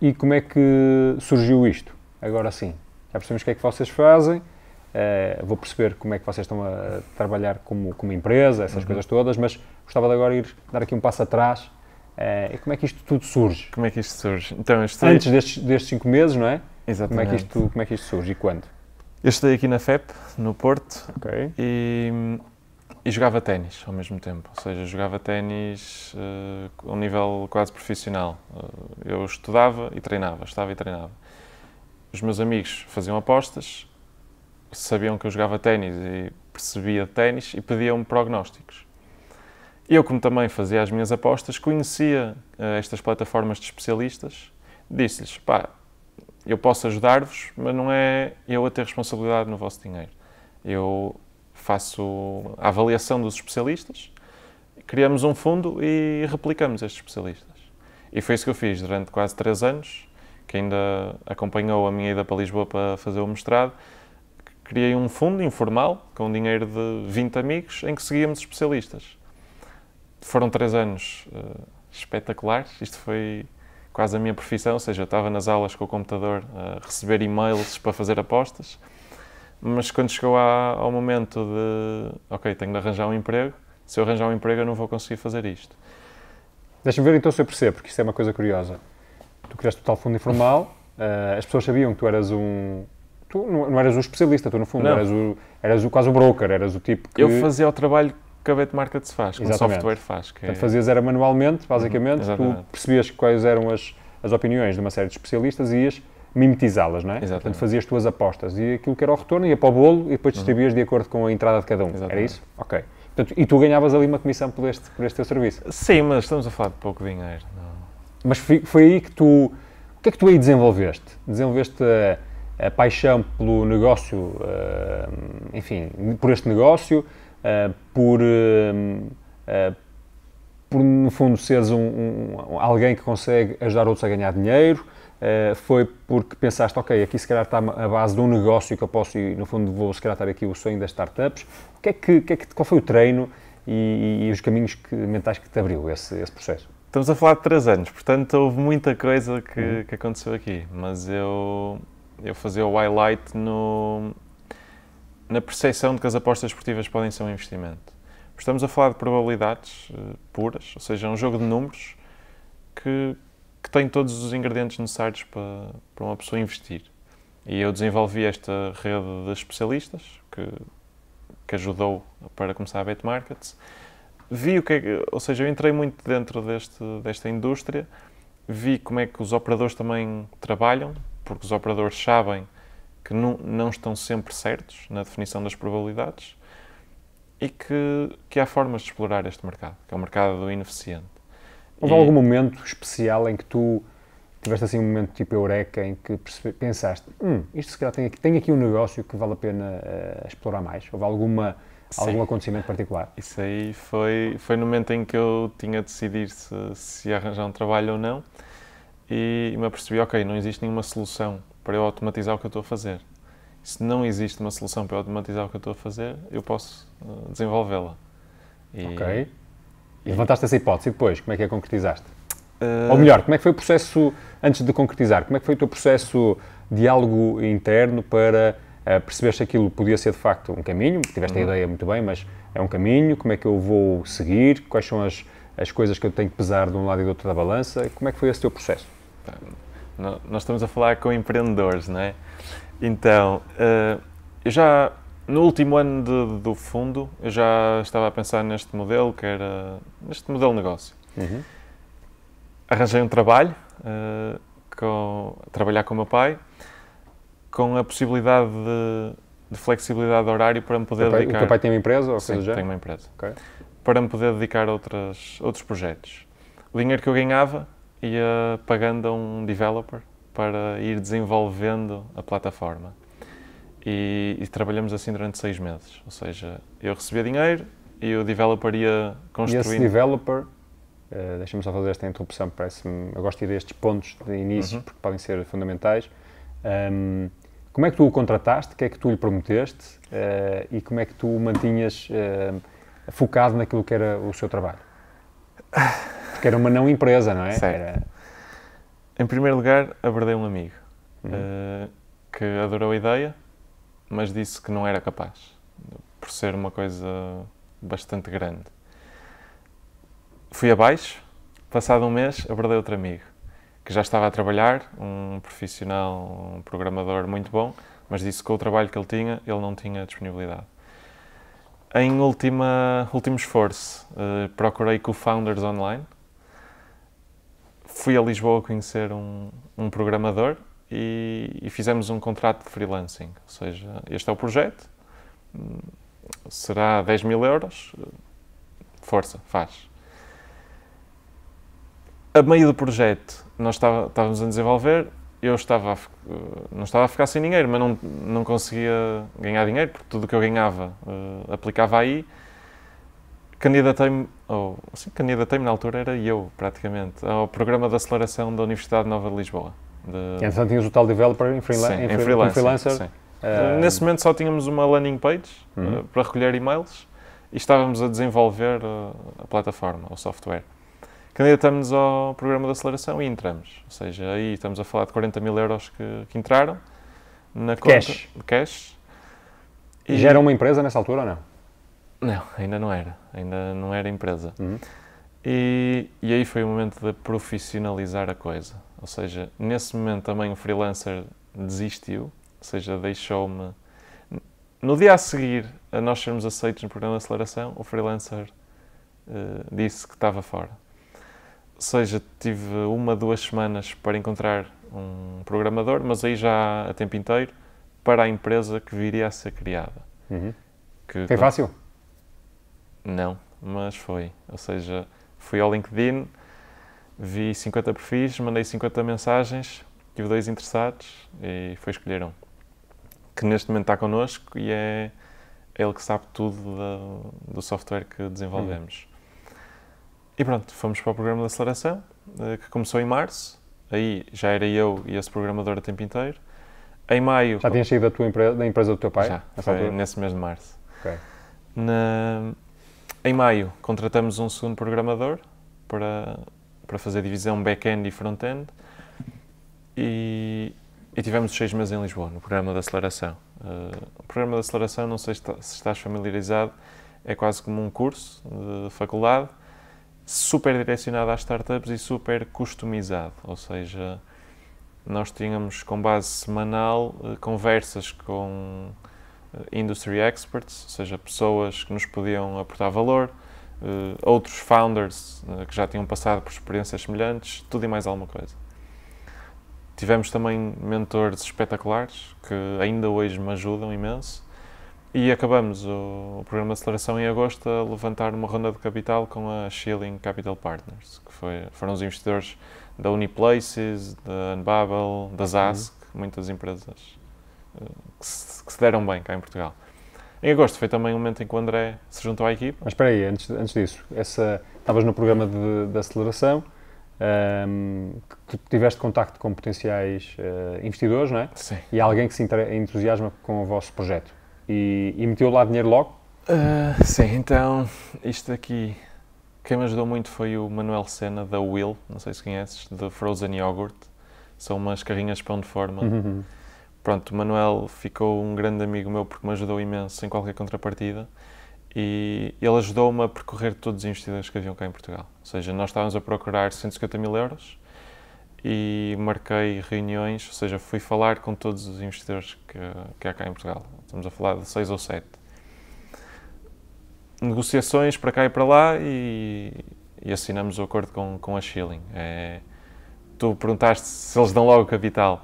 E como é que surgiu isto? Agora sim. Já percebemos o que é que vocês fazem, Uh, vou perceber como é que vocês estão a trabalhar como, como empresa, essas uhum. coisas todas, mas gostava de agora ir dar aqui um passo atrás. Uh, e como é que isto tudo surge? Como é que isto surge? Então, Antes destes, destes cinco meses, não é? Exatamente. Como é, que isto, como é que isto surge e quando? Eu estudei aqui na FEP, no Porto, okay. e, e jogava ténis ao mesmo tempo. Ou seja, jogava ténis uh, a um nível quase profissional. Uh, eu estudava e treinava, estava e treinava. Os meus amigos faziam apostas, sabiam que eu jogava ténis e percebia ténis e pediam-me prognósticos. Eu, como também fazia as minhas apostas, conhecia uh, estas plataformas de especialistas, disse-lhes: pá, eu posso ajudar-vos, mas não é eu a ter responsabilidade no vosso dinheiro. Eu faço a avaliação dos especialistas, criamos um fundo e replicamos estes especialistas. E foi isso que eu fiz durante quase três anos, que ainda acompanhou a minha ida para Lisboa para fazer o mestrado criei um fundo informal, com dinheiro de 20 amigos, em que seguíamos especialistas. Foram três anos uh, espetaculares, isto foi quase a minha profissão, ou seja, eu estava nas aulas com o computador a receber e-mails para fazer apostas, mas quando chegou à, ao momento de, ok, tenho de arranjar um emprego, se eu arranjar um emprego eu não vou conseguir fazer isto. Deixa-me ver então se eu percebo, porque isso é uma coisa curiosa. Tu criaste o tal fundo informal, uh, as pessoas sabiam que tu eras um, tu não, eras o especialista, tu no fundo não. eras, o, eras o, quase o broker, eras o tipo que... Eu fazia o trabalho que a Betmarket se faz, que o software faz. Que Portanto, é... fazias era manualmente, uhum, basicamente, uhum, tu percebias quais eram as, as opiniões de uma série de especialistas e ias mimetizá-las, não é? Exatamente. Portanto, fazias tuas apostas e aquilo que era o retorno ia para o bolo e depois uhum. distribuías uhum. de acordo com a entrada de cada um. Exatamente. Era isso? Ok. Portanto, e tu ganhavas ali uma comissão por este, por este teu serviço? Sim, mas estamos a falar de pouco dinheiro. Não. Mas foi, foi aí que tu. O que é que tu aí desenvolveste? Desenvolveste. Uh, a eh, paixão pelo negócio, eh, enfim, por este negócio, eh, por, por no fundo seres um, um, alguém que consegue ajudar outros a ganhar dinheiro, foi porque pensaste, ok, aqui se calhar está a base de um negócio que eu posso e no fundo vou se calhar estar aqui o sonho das startups. O que é que, que, é que qual foi o treino e, e os caminhos que, mentais que te abriu esse, esse processo? Estamos a falar de três anos, portanto houve muita coisa que, uhum. que aconteceu aqui, mas eu eu fazia o highlight no, na percepção de que as apostas esportivas podem ser um investimento. Estamos a falar de probabilidades eh, puras, ou seja, é um jogo de números que, que tem todos os ingredientes necessários para, para uma pessoa investir. E eu desenvolvi esta rede de especialistas que, que ajudou para começar a Bet Markets. Vi o que é que, ou seja, eu entrei muito dentro deste, desta indústria, vi como é que os operadores também trabalham, porque os operadores sabem que não, não estão sempre certos na definição das probabilidades e que, que há formas de explorar este mercado, que é o mercado do ineficiente. Houve e... algum momento especial em que tu tiveste assim um momento tipo eureka em que pensaste, hum, isto se calhar tem aqui, tem aqui um negócio que vale a pena uh, explorar mais? Houve alguma, algum acontecimento particular? Isso aí foi, foi no momento em que eu tinha de decidir se, se arranjar um trabalho ou não e me apercebi, ok, não existe nenhuma solução para eu automatizar o que eu estou a fazer. Se não existe uma solução para eu automatizar o que eu estou a fazer, eu posso eh, desenvolvê-la. E... Ok. E levantaste essa hipótese e depois, como é que a concretizaste? Uh... Ou melhor, como é que foi o processo, antes de concretizar, como é que foi o teu processo diálogo interno para uh, eh, perceber se aquilo podia ser de facto um caminho? Tiveste uhum. a ideia muito bem, mas é um caminho, como é que eu vou seguir? Quais são as, as coisas que eu tenho que pesar de um lado e do outro da balança? Como é que foi esse teu processo? Tá. nós estamos a falar com empreendedores, não é? Então, eh, eu já no último ano de, do fundo, eu já estava a pensar neste modelo, que era neste modelo de negócio. Uhum. Arranjei um trabalho, eh, com, trabalhar com o meu pai, com a possibilidade de, de flexibilidade de horário para me poder o pai, dedicar. O teu pai tem uma empresa ou Sim, já? tem uma empresa. Okay. Para me poder dedicar a outras, outros projetos. O dinheiro que eu ganhava ia eh, pagando a um developer para ir desenvolvendo a plataforma. E, e, trabalhamos assim durante seis meses. Ou seja, eu recebia dinheiro e o developer ia construindo. E esse developer, uh, deixa-me só fazer esta interrupção, parece-me, eu gosto de ir a estes pontos de início uhum. porque podem ser fundamentais. Um, como é que tu o contrataste? O que é que tu lhe prometeste? Uh, e como é que tu o mantinhas uh, focado naquilo que era o seu trabalho? Porque era uma não empresa, não é? Certo. Era... Em primeiro lugar, abordei um amigo uhum. uh, que adorou a ideia, mas disse que não era capaz, por ser uma coisa bastante grande. Fui abaixo, passado um mês, abordei outro amigo que já estava a trabalhar, um profissional, um programador muito bom, mas disse que com o trabalho que ele tinha, ele não tinha disponibilidade. Em última, último esforço, uh, procurei co-founders online, fui a Lisboa conhecer um, um programador e, e, fizemos um contrato de freelancing. Ou seja, este é o projeto, será 10 mil euros, força, faz. A meio do projeto, nós está, estávamos a desenvolver, eu estava a, eh, não estava a ficar sem dinheiro, mas não, não conseguia ganhar dinheiro, porque tudo o que eu ganhava uh, aplicava aí Candidatei-me, assim, candidatei-me na altura, era eu, praticamente, ao programa de aceleração da Universidade Nova de Lisboa. De... E então tinhas o tal developer em, freela sim, em, em freelancer. freelancer. Sim. Uh... Nesse momento só tínhamos uma landing page eh, uhum. uh, para recolher e-mails e estávamos a desenvolver uh, a plataforma, o software. Candidatamos ao programa de aceleração e entramos. Ou seja, aí estamos a falar de 40 mil euros que, que entraram na conta. Cash. Cash. E, e já era uma empresa nessa altura ou não? Não, ainda não era. Ainda não era empresa. Uhum. E, e, aí foi o momento de profissionalizar a coisa. Ou seja, nesse momento também o freelancer desistiu, ou seja, deixou-me. No dia a seguir a nós sermos aceitos no programa de aceleração, o freelancer uh, disse que estava fora. Ou seja, tive uma, duas semanas para encontrar um programador, mas aí já a tempo inteiro, para a empresa que viria a ser criada. Uhum. Que, Foi fácil? Não, mas foi. Ou seja, fui ao LinkedIn, vi 50 perfis, mandei 50 mensagens, tive dois interessados e foi escolher um. Que neste momento está connosco e é ele que sabe tudo da, do software que desenvolvemos. Hum. E pronto, fomos para o programa de aceleração, eh, que começou em março. Aí já era eu e esse programador o tempo inteiro. Em maio. Já tinha saído da, tua empresa, da empresa do teu pai? Já, nesse mês de março. Ok. Na, em maio, contratamos um segundo programador para, para fazer divisão back-end e front-end e, e, tivemos seis meses em Lisboa, no programa de aceleração. Uh, o programa de aceleração, não sei se, está, se estás familiarizado, é quase como um curso de faculdade, super direcionado às startups e super customizado, ou seja, nós tínhamos com base semanal eh, conversas com eh, industry experts, ou seja, pessoas que nos podiam aportar valor, eh, outros founders eh, que já tinham passado por experiências semelhantes, tudo e mais alguma coisa. Tivemos também mentores espetaculares que ainda hoje me ajudam imenso e acabamos o, programa de aceleração em agosto a levantar uma ronda de capital com a Shilling Capital Partners, que foi, foram os investidores da Uniplaces, da Unbabel, da Zask, uhum. muitas empresas que se, que se deram bem cá em Portugal. Em agosto foi também o um momento em que o André se juntou à equipe. Mas espera aí, antes, antes disso, essa, estavas no programa de, de aceleração, um, ehm, que tiveste contacto com potenciais uh, investidores, não é? Sim. E alguém que se entusiasma com o vosso projeto. E, e meteu lá dinheiro logo? Uh, sim, então, isto aqui, quem me ajudou muito foi o Manuel Sena, da Will, não sei se conheces, de Frozen Yogurt. São umas carrinhas de pão de forma. Uhum, uhum pronto, o Manuel ficou um grande amigo meu porque me ajudou imenso em qualquer contrapartida e ele ajudou-me a percorrer todos os investidores que haviam cá em Portugal. Ou seja, nós estávamos a procurar 150 mil euros e marquei reuniões, ou seja, fui falar com todos os investidores que, que há cá em Portugal. Estamos a falar de seis ou sete. Negociações para cá e para lá e, e assinamos o acordo com, com a Schilling. É, tu perguntaste se eles dão logo capital.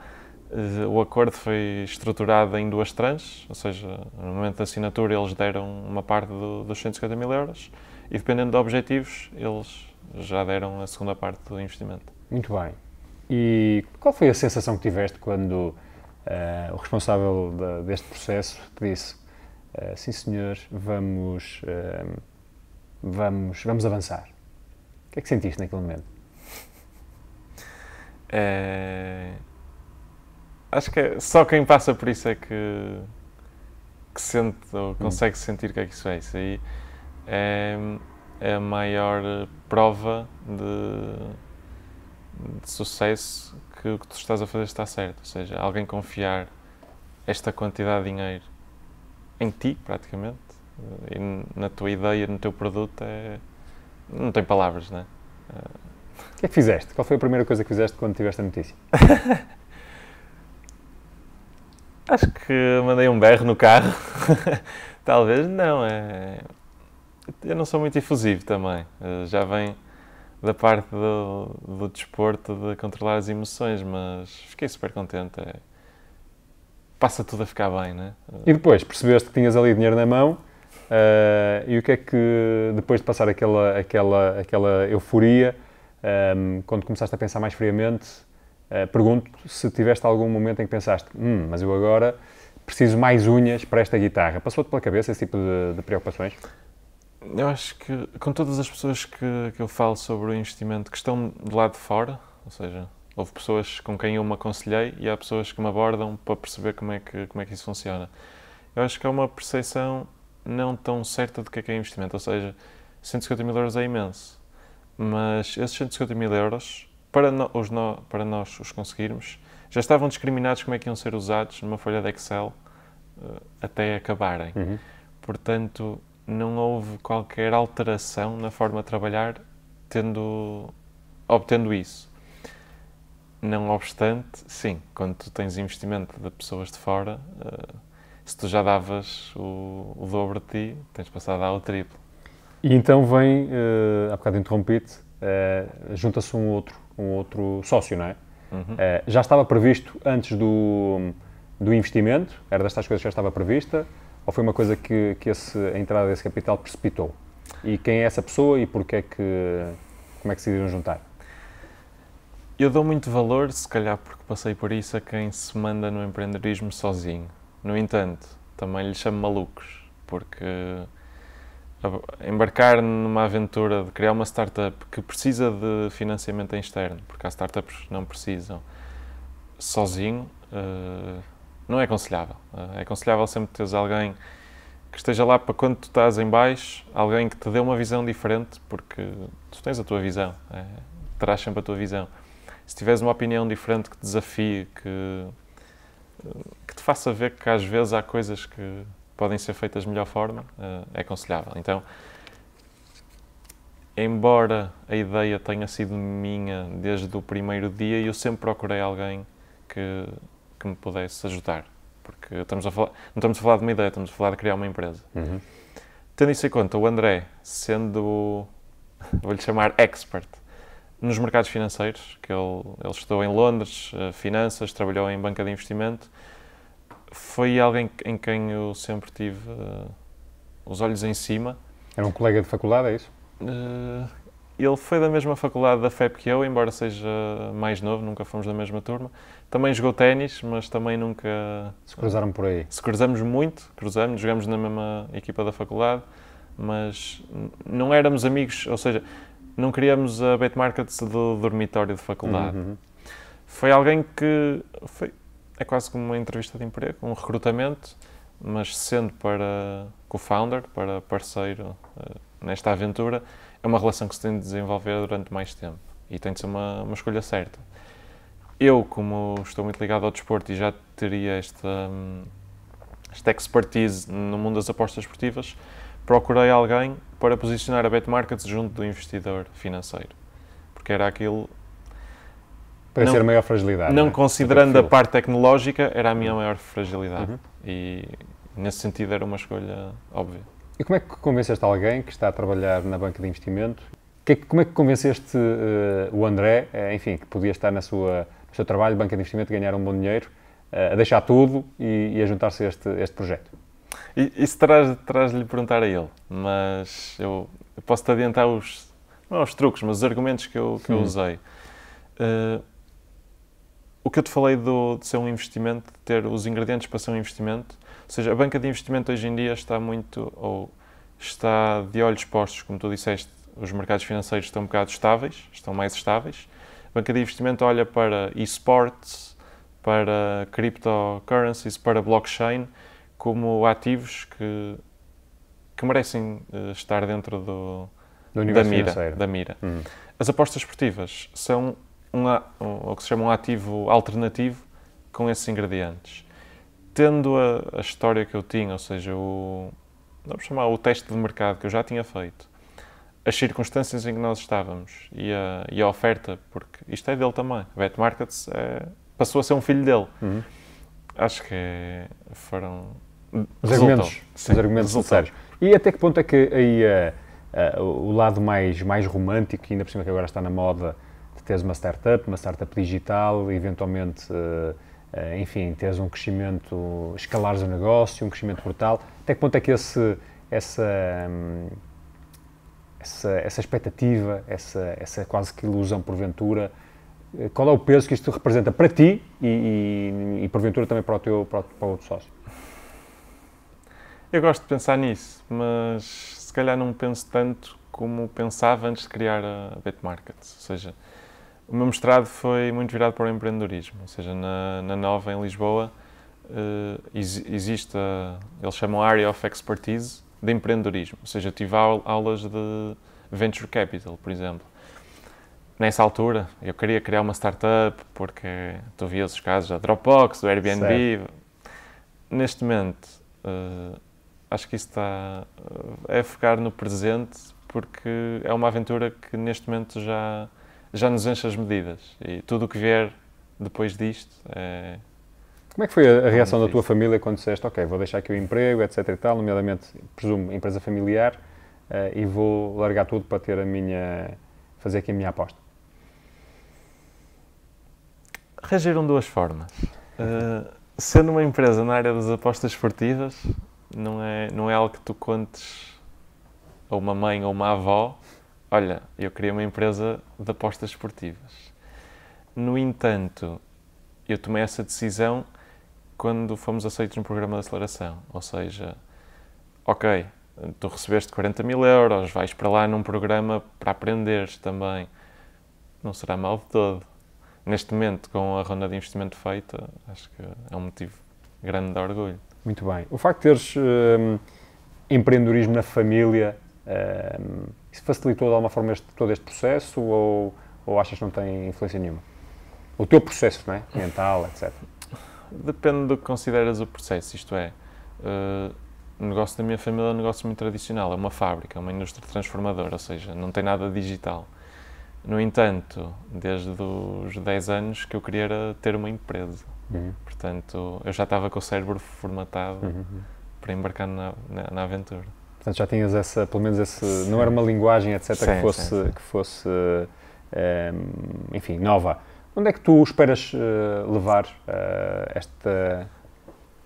Eh, o acordo foi estruturado em duas tranches, ou seja, no momento da assinatura eles deram uma parte do, dos 150 mil euros e dependendo de objetivos eles já deram a segunda parte do investimento. Muito bem. E qual foi a sensação que tiveste quando uh, o responsável deste processo te disse uh, sim senhor, vamos, uh, vamos, vamos avançar? O que é que sentiste naquele momento? É acho que é, só quem passa por isso é que, que sente ou hum. consegue hum. sentir o que é que isso é. Isso aí é, é a maior prova de, de sucesso que o que tu estás a fazer está certo. Ou seja, alguém confiar esta quantidade de dinheiro em ti, praticamente, e na tua ideia, no teu produto, é... não tem palavras, não é? O que é que fizeste? Qual foi a primeira coisa que fizeste quando tiveste a notícia? Acho que mandei um berro no carro. Talvez não, é. Eu não sou muito efusivo também. Eh, já vem da parte do, do desporto de controlar as emoções, mas fiquei super contente. É... Passa tudo a ficar bem, né? E depois percebeste que tinhas ali dinheiro na mão uh, e o que é que depois de passar aquela, aquela, aquela euforia, um, ehm, quando começaste a pensar mais friamente, Uh, eh, pergunto se tiveste algum momento em que pensaste, hum, mas eu agora preciso mais unhas para esta guitarra. Passou-te pela cabeça esse tipo de, de, preocupações? Eu acho que com todas as pessoas que, que eu falo sobre o investimento que estão do lado de fora, ou seja, houve pessoas com quem eu me aconselhei e há pessoas que me abordam para perceber como é que, como é que isso funciona. Eu acho que é uma percepção não tão certa do que é que é investimento, ou seja, 150 mil euros é imenso, mas esses 150 mil euros para, no, os no, para nós os conseguirmos, já estavam discriminados como é que iam ser usados numa folha de Excel uh, até acabarem. Uhum. Portanto, não houve qualquer alteração na forma de trabalhar tendo, obtendo isso. Não obstante, sim, quando tu tens investimento de pessoas de fora, uh, se tu já davas o, o, dobro de ti, tens passado a dar o triplo. E então vem, uh, há bocado interrompido, uh, junta-se um outro um outro sócio, não é? Uhum. Uh, já estava previsto antes do, do investimento? Era destas coisas que já estava prevista? Ou foi uma coisa que, que esse, a entrada desse capital precipitou? E quem é essa pessoa e porquê é que, como é que se iriam juntar? Eu dou muito valor, se calhar porque passei por isso, a quem se manda no empreendedorismo sozinho. No entanto, também lhe chamo malucos, porque embarcar numa aventura de criar uma startup que precisa de financiamento externo, porque há startups que não precisam, sozinho, eh, não é aconselhável. Eh, é aconselhável sempre teres alguém que esteja lá para quando tu estás em baixo, alguém que te dê uma visão diferente, porque tu tens a tua visão, é, terás sempre a tua visão. Se tiveres uma opinião diferente que te desafie, que, eh, que te faça ver que às vezes há coisas que podem ser feitas de melhor forma, eh, é aconselhável. Então, embora a ideia tenha sido minha desde o primeiro dia, eu sempre procurei alguém que, que me pudesse ajudar. Porque estamos a falar, não estamos a falar de uma ideia, estamos a falar de criar uma empresa. Uhum. Tendo isso em conta, o André, sendo, vou-lhe chamar expert, nos mercados financeiros, que ele, ele estudou em Londres, eh, finanças, trabalhou em banca de investimento, foi alguém em quem eu sempre tive uh, os olhos em cima. Era um colega de faculdade, é isso? Uh, ele foi da mesma faculdade da FEP que eu, embora seja mais novo, nunca fomos da mesma turma. Também jogou ténis, mas também nunca. Se cruzaram por aí? Se cruzamos muito, cruzamos, jogamos na mesma equipa da faculdade, mas não éramos amigos, ou seja, não queríamos a Betmarkets do dormitório de faculdade. Uhum. Foi alguém que. Foi, é quase como uma entrevista de emprego, um recrutamento, mas sendo para co-founder, para parceiro eh, nesta aventura, é uma relação que se tem de desenvolver durante mais tempo e tem de ser uma, uma escolha certa. Eu, como estou muito ligado ao desporto e já teria esta, hum, esta expertise no mundo das apostas esportivas, procurei alguém para posicionar a Bet Markets junto do investidor financeiro, porque era aquilo para não, ser a maior fragilidade. Não é? considerando a parte tecnológica, era a minha maior fragilidade. Uhum. E nesse sentido era uma escolha óbvia. E como é que convenceste alguém que está a trabalhar na banca de investimento? Que, é como é que convenceste uh, o André, uh, enfim, que podia estar na sua, no seu trabalho, banca de investimento, ganhar um bom dinheiro, uh, a deixar tudo e, e a juntar-se a este, este projeto? isso terás, terás de lhe perguntar a ele, mas eu, eu posso-te adiantar os, não os truques, mas os argumentos que eu, que eu usei. Uh, o que eu te falei do, de ser um investimento, de ter os ingredientes para ser um investimento, ou seja, a banca de investimento hoje em dia está muito, ou está de olhos postos, como tu disseste, os mercados financeiros estão um bocado estáveis, estão mais estáveis. A banca de investimento olha para esportes, para cryptocurrencies, para blockchain, como ativos que, que merecem eh, estar dentro do, do da mira. Da mira. Hum. As apostas esportivas são um, o que se chama um ativo alternativo com esses ingredientes. Tendo a, a história que eu tinha, ou seja, o, vamos chamar o teste de mercado que eu já tinha feito, as circunstâncias em que nós estávamos e a, e a oferta, porque isto é dele também. O Bet Markets é, passou a ser um filho dele. Uhum. Acho que foram. Os argumentos, Sim, os argumentos necessários. E até que ponto é que aí uh, uh, o lado mais, mais romântico, que ainda por cima que agora está na moda, teres uma startup, uma startup digital, eventualmente, eh, enfim, teres um crescimento, escalares o negócio, um crescimento brutal. Até que ponto é que esse, essa, hum, essa, essa expectativa, essa, essa quase que ilusão porventura, eh, qual é o peso que isto representa para ti e, e, e porventura também para o teu para o, para o outro sócio? Eu gosto de pensar nisso, mas se calhar não penso tanto como pensava antes de criar a Betmarket. Ou seja, o meu mestrado foi muito virado para o empreendedorismo, ou seja, na, na Nova, em Lisboa, uh, existe, a, eles chamam a Area of Expertise de empreendedorismo, ou seja, eu tive aulas de Venture Capital, por exemplo. Nessa altura, eu queria criar uma startup, porque tu vias os casos da Dropbox, do Airbnb. Certo. Neste momento, uh, acho que isso está uh, é focar no presente, porque é uma aventura que neste momento já já nos enche as medidas e tudo o que vier depois disto é, como é que foi a, reação da tua família quando disseste, ok, vou deixar aqui o emprego, etc e tal, nomeadamente, presumo, empresa familiar, uh, e vou largar tudo para ter a minha, fazer aqui a minha aposta? Reagiram de duas formas. Uh, sendo uma empresa na área das apostas esportivas, não é, não é algo que tu contes a uma mãe ou uma avó olha, eu queria uma empresa de apostas esportivas. No entanto, eu tomei essa decisão quando fomos aceitos no programa de aceleração. Ou seja, ok, tu recebeste 40 mil euros, vais para lá num programa para aprender também. Não será mal de todo. Neste momento, com a ronda de investimento feita, acho que é um motivo grande de orgulho. Muito bem. O facto de teres hum, empreendedorismo na família hum, isso facilitou de alguma forma este, todo este processo ou, ou achas que não tem influência nenhuma? O teu processo, não é? Mental, etc. Depende do que consideras o processo, isto é, uh, o negócio da minha família é um negócio muito tradicional, é uma fábrica, é uma indústria transformadora, ou seja, não tem nada digital. No entanto, desde os 10 anos que eu queria era ter uma empresa. Uhum. Portanto, eu já estava com o cérebro formatado uhum. uhum. para embarcar na, na, na aventura. Portanto, já tinhas essa, pelo menos esse, sim. não era uma linguagem, etc, sim, que fosse, sim, Que fosse um, enfim, nova. Onde é que tu esperas uh, levar uh, esta,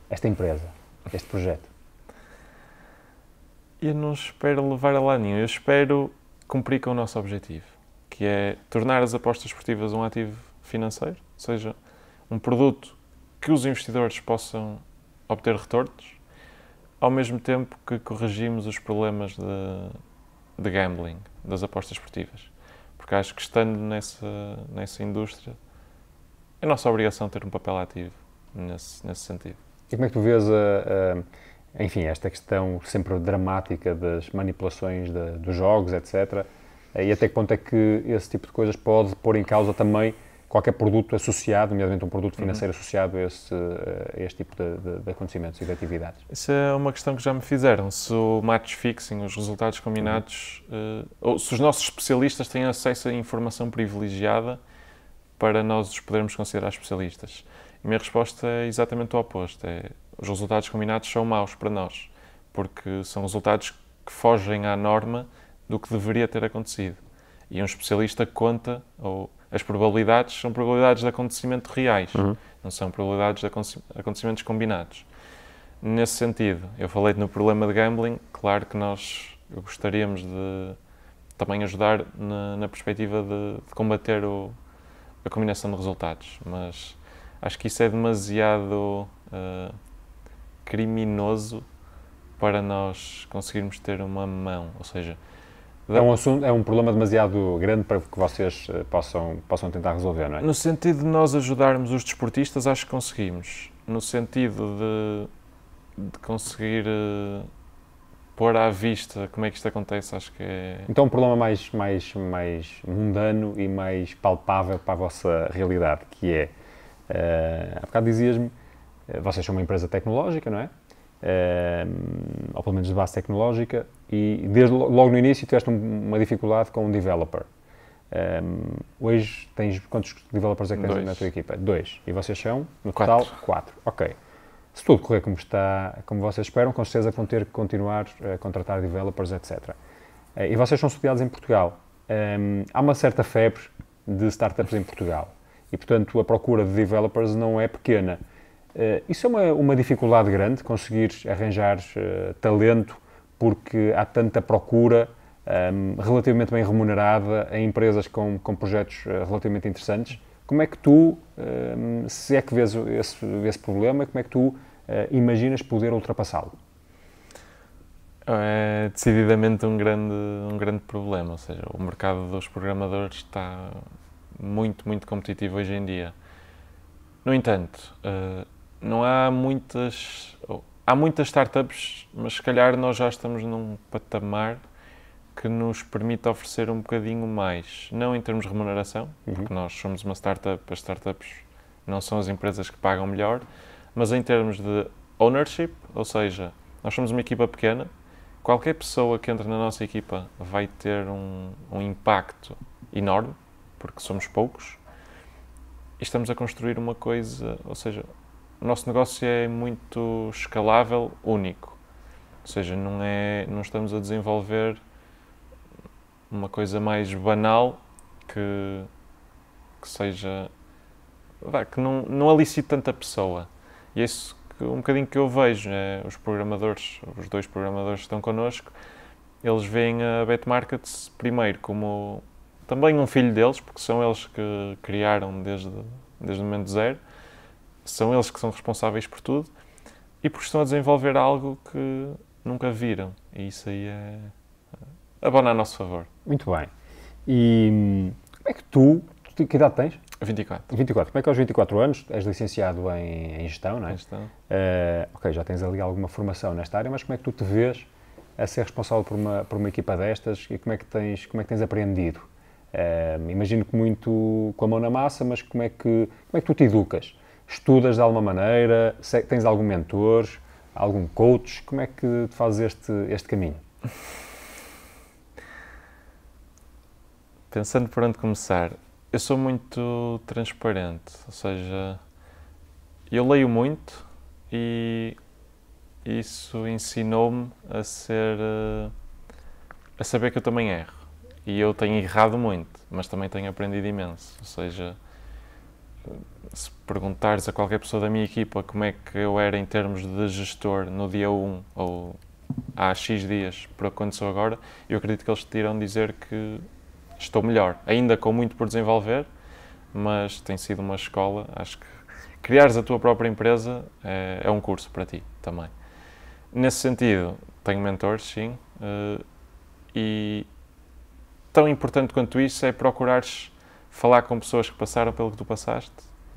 esta empresa, este projeto? Eu não espero levar a lado nenhum, eu espero cumprir com o nosso objetivo, que é tornar as apostas esportivas um ativo financeiro, ou seja, um produto que os investidores possam obter retornos ao mesmo tempo que corrigimos os problemas de, de gambling, das apostas esportivas. Porque acho que estando nessa, nessa indústria, é nossa obrigação ter um papel ativo nesse, nesse sentido. E como é que tu vês a, a enfim, esta questão sempre dramática das manipulações de, dos jogos, etc. E até que ponto é que esse tipo de coisas pode pôr em causa também qualquer produto associado, nomeadamente um produto uhum. financeiro uhum. associado a, esse, a este tipo de, de, de, acontecimentos e de atividades. Isso é uma questão que já me fizeram. Se o match fixing, os resultados combinados, uhum. uh, ou se os nossos especialistas têm acesso a informação privilegiada para nós os podermos considerar especialistas. a minha resposta é exatamente o oposto. É, os resultados combinados são maus para nós, porque são resultados que fogem à norma do que deveria ter acontecido. E um especialista conta, ou as probabilidades são probabilidades de acontecimento reais, uhum. não são probabilidades de acontecimentos combinados. Nesse sentido, eu falei no problema de gambling, claro que nós gostaríamos de também ajudar na, na perspectiva de, de combater o, a combinação de resultados, mas acho que isso é demasiado uh, criminoso para nós conseguirmos ter uma mão, ou seja, é um, assunto, é um problema demasiado grande para que vocês eh, possam, possam tentar resolver, não é? No sentido de nós ajudarmos os desportistas, acho que conseguimos. No sentido de, de conseguir eh, pôr à vista como é que isto acontece, acho que é... Então um problema mais, mais, mais mundano e mais palpável para a vossa realidade, que é... Uh, há bocado dizias-me, vocês são uma empresa tecnológica, não é? Uh, ou pelo menos de base tecnológica e desde logo no início tiveste uma dificuldade com um developer. Um, ehm, hoje tens quantos developers é que tens Dois. na tua equipa? Dois. E vocês são, no quatro. total, quatro. Ok. Se tudo correr como está, como vocês esperam, com certeza vão ter que continuar a eh, contratar developers, etc. Eh, e vocês são estudiados em Portugal. Um, ehm, há uma certa febre de startups em Portugal. E, portanto, a procura de developers não é pequena. Uh, isso é uma, uma dificuldade grande, conseguir arranjar uh, talento porque há tanta procura um, relativamente bem remunerada em empresas com, com projetos eh, relativamente interessantes. Como é que tu, um, se é que vês esse, esse problema, como é que tu uh, imaginas poder ultrapassá-lo? É decididamente um grande, um grande problema, ou seja, o mercado dos programadores está muito, muito competitivo hoje em dia. No entanto, uh, não há muitas, há muitas startups, mas se calhar nós já estamos num patamar que nos permite oferecer um bocadinho mais, não em termos de remuneração, uhum. porque nós somos uma startup, as startups não são as empresas que pagam melhor, mas em termos de ownership, ou seja, nós somos uma equipa pequena, qualquer pessoa que entre na nossa equipa vai ter um, um impacto enorme, porque somos poucos, e estamos a construir uma coisa, ou seja, o nosso negócio é muito escalável, único. Ou seja, não, é, não estamos a desenvolver uma coisa mais banal que, que seja. que não, não alicite tanta pessoa. E é isso que, um bocadinho que eu vejo. Né? Os programadores, os dois programadores que estão connosco, eles veem a BetMarkets primeiro como também um filho deles, porque são eles que criaram desde, desde o momento zero são eles que são responsáveis por tudo e porque estão a desenvolver algo que nunca viram. E isso aí é. é abona a nosso favor. Muito bem. E hum, como é que tu. Que idade tens? 24. 24. Como é que aos 24 anos és licenciado em, em gestão, não é? gestão. Uh, ok, já tens ali alguma formação nesta área, mas como é que tu te vês a ser responsável por uma, por uma equipa destas e como é que tens, como é que tens aprendido? Uh, imagino que muito com a mão na massa, mas como é que, como é que tu te educas? Estudas de alguma maneira? É tens algum mentor? Algum coach? Como é que fazes este, este caminho? Pensando por onde começar, eu sou muito transparente, ou seja, eu leio muito e isso ensinou-me a ser eh, a saber que eu também erro e eu tenho errado muito, mas também tenho aprendido imenso, ou seja, se perguntares a qualquer pessoa da minha equipa como é que eu era em termos de gestor no dia 1 ou há X dias para que aconteceu agora, eu acredito que eles te irão dizer que estou melhor. Ainda com muito por desenvolver, mas tem sido uma escola. Acho que criares a tua própria empresa é, é um curso para ti também. Nesse sentido, tenho mentores, sim, eh, e tão importante quanto isso é procurares falar com pessoas que passaram pelo que tu passaste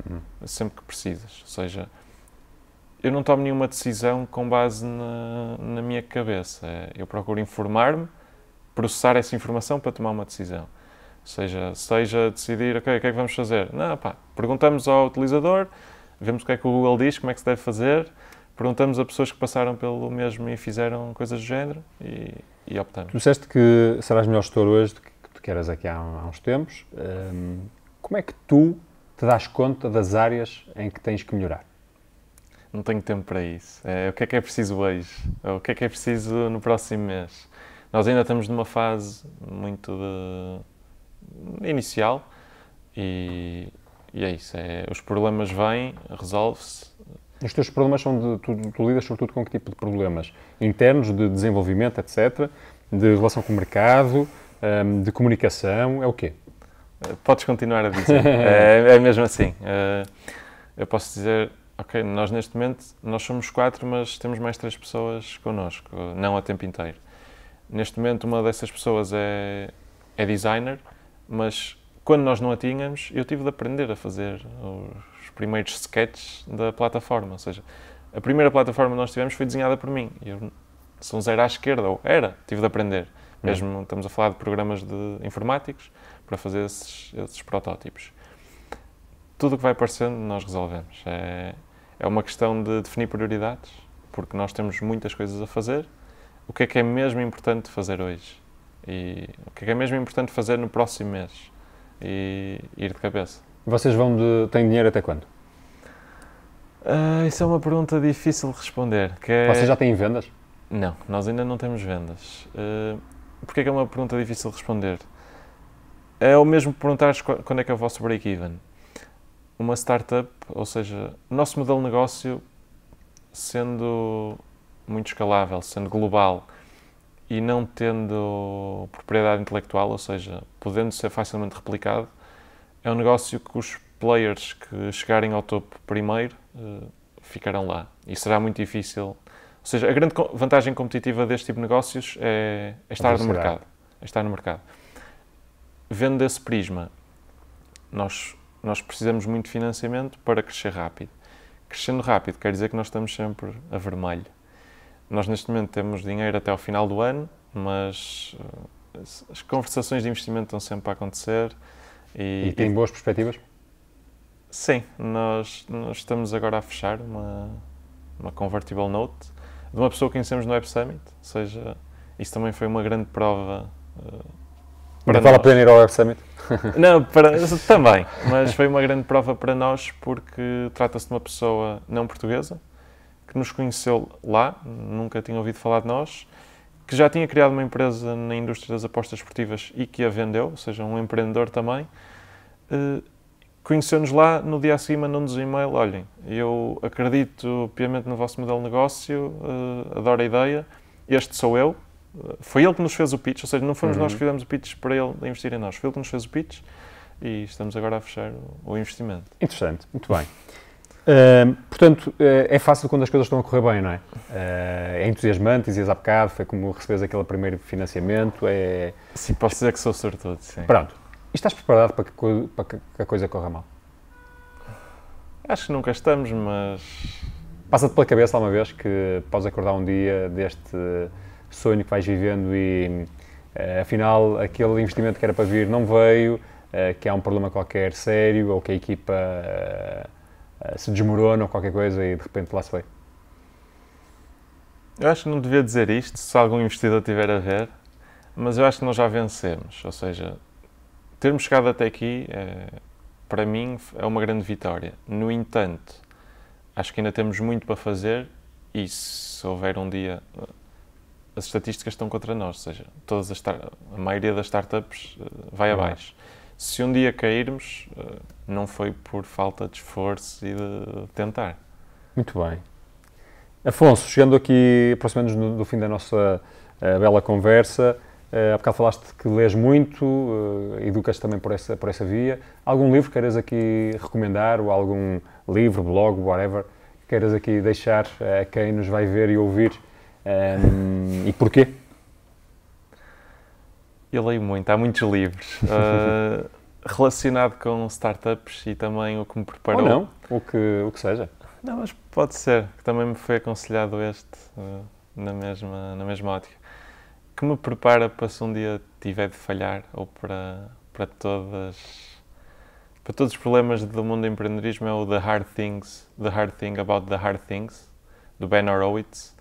uhum. sempre que precisas. Ou seja, eu não tomo nenhuma decisão com base na, na minha cabeça. É, eu procuro informar-me, processar essa informação para tomar uma decisão. Ou seja, seja decidir, ok, o que é que vamos fazer? Não, pá, perguntamos ao utilizador, vemos o que é que o Google diz, como é que se deve fazer, perguntamos a pessoas que passaram pelo mesmo e fizeram coisas do género e, e optamos. Tu disseste que serás melhor gestor hoje do que que eras aqui há, há uns tempos. Um, como é que tu te das conta das áreas em que tens que melhorar? Não tenho tempo para isso. É, o que é que é preciso hoje? É, o que é que é preciso no próximo mês? Nós ainda estamos numa fase muito de... inicial e, e é isso. É, os problemas vêm, resolve-se. Os teus problemas são de. Tu, tu lidas sobretudo com que tipo de problemas? Internos, de desenvolvimento, etc., de relação com o mercado, um, de comunicação é o quê? Eh, podes continuar a dizer. é, é, mesmo assim. Uh, eu posso dizer, ok, nós neste momento, nós somos quatro, mas temos mais três pessoas connosco, não a tempo inteiro. Neste momento, uma dessas pessoas é, é designer, mas quando nós não a tínhamos, eu tive de aprender a fazer os primeiros sketches da plataforma. Ou seja, a primeira plataforma que nós tivemos foi desenhada por mim. Eu sou um zero à esquerda, ou era, tive de aprender. É. Mesmo estamos a falar de programas de informáticos para fazer esses, esses protótipos. Tudo o que vai aparecendo nós resolvemos. É, é uma questão de definir prioridades, porque nós temos muitas coisas a fazer. O que é que é mesmo importante fazer hoje? E o que é que é mesmo importante fazer no próximo mês? E ir de cabeça. Vocês vão de. têm dinheiro até quando? Uh, isso é uma pergunta difícil de responder. Que é... Vocês já têm vendas? Não, nós ainda não temos vendas. Ah, porque é que é uma pergunta difícil de responder? É o mesmo perguntar quando é que é o vosso break-even. Uma startup, ou seja, o nosso modelo de negócio sendo muito escalável, sendo global e não tendo propriedade intelectual, ou seja, podendo ser facilmente replicado, é um negócio que os players que chegarem ao topo primeiro eh, ficarão lá. E será muito difícil ou seja, a grande vantagem competitiva deste tipo de negócios é, é estar no mercado. É estar no mercado. Vendo esse prisma, nós, nós precisamos muito de financiamento para crescer rápido. Crescendo rápido quer dizer que nós estamos sempre a vermelho. Nós, neste momento, temos dinheiro até ao final do ano, mas eh, as conversações de investimento estão sempre a acontecer. E, e tem e, boas perspectivas? Sim, nós, nós estamos agora a fechar uma, uma convertible note de uma pessoa que conhecemos no Web Summit, ou seja, isso também foi uma grande prova. Uh, para vale a pena ir ao Web Summit? Não, para, também, mas foi uma grande prova para nós porque trata-se de uma pessoa não portuguesa que nos conheceu lá, nunca tinha ouvido falar de nós, que já tinha criado uma empresa na indústria das apostas esportivas e que a vendeu, ou seja, um empreendedor também, eh, Conheceu-nos lá, no dia acima não nos e-mail, olhem, eu acredito piamente no vosso modelo de negócio, uh, adoro a ideia, este sou eu. Eh, foi ele que nos fez o pitch, ou seja, não fomos uhum. nós que fizemos o pitch para ele investir em nós, foi ele que nos fez o pitch e estamos agora a fechar o investimento. Interessante, muito bem. Uh, portanto, uh, é fácil quando as coisas estão a correr bem, não é? Uh, é entusiasmante, dizias há bocado, foi como recebes aquele primeiro financiamento, é... Sim, posso dizer que sou sortudo, sim. Pronto, e estás preparado para que, para que a coisa corra mal? Acho que nunca estamos, mas. Passa-te pela cabeça alguma vez que podes acordar um dia deste sonho que vais vivendo e eh, afinal aquele investimento que era para vir não veio, eh, que há um problema qualquer sério ou que a equipa eh, se desmorona ou qualquer coisa e de repente lá se veio? Eu acho que não devia dizer isto se algum investidor tiver a ver, mas eu acho que nós já vencemos, ou seja, termos chegado até aqui, eh, para mim, é uma grande vitória. No entanto, acho que ainda temos muito para fazer e se houver um dia. Eh, as estatísticas estão contra nós, ou seja, todas as a maioria das startups eh, vai uhum. abaixo. Se um dia cairmos, não foi por falta de esforço e de tentar. Muito bem. Afonso, chegando aqui, aproximando-nos do fim da nossa bela conversa, Uh, há bocado falaste que lês muito, uh, eh, educas também por essa, por essa via. Algum livro queiras aqui recomendar ou algum livro, blog, whatever, queiras aqui deixar eh, a uh, quem nos vai ver e ouvir um, ehm, e porquê? Eu leio muito, há muitos livros. Uh, relacionado com startups e também o que me preparou. Ou não, o que, o que seja. Não, mas pode ser, que também me foi aconselhado este na, mesma, na mesma ótica que me prepara para se um dia tiver de falhar ou para, para todas para todos os problemas do mundo do empreendedorismo é o The Hard Things, The Hard Thing About the Hard Things, do Ben Horowitz,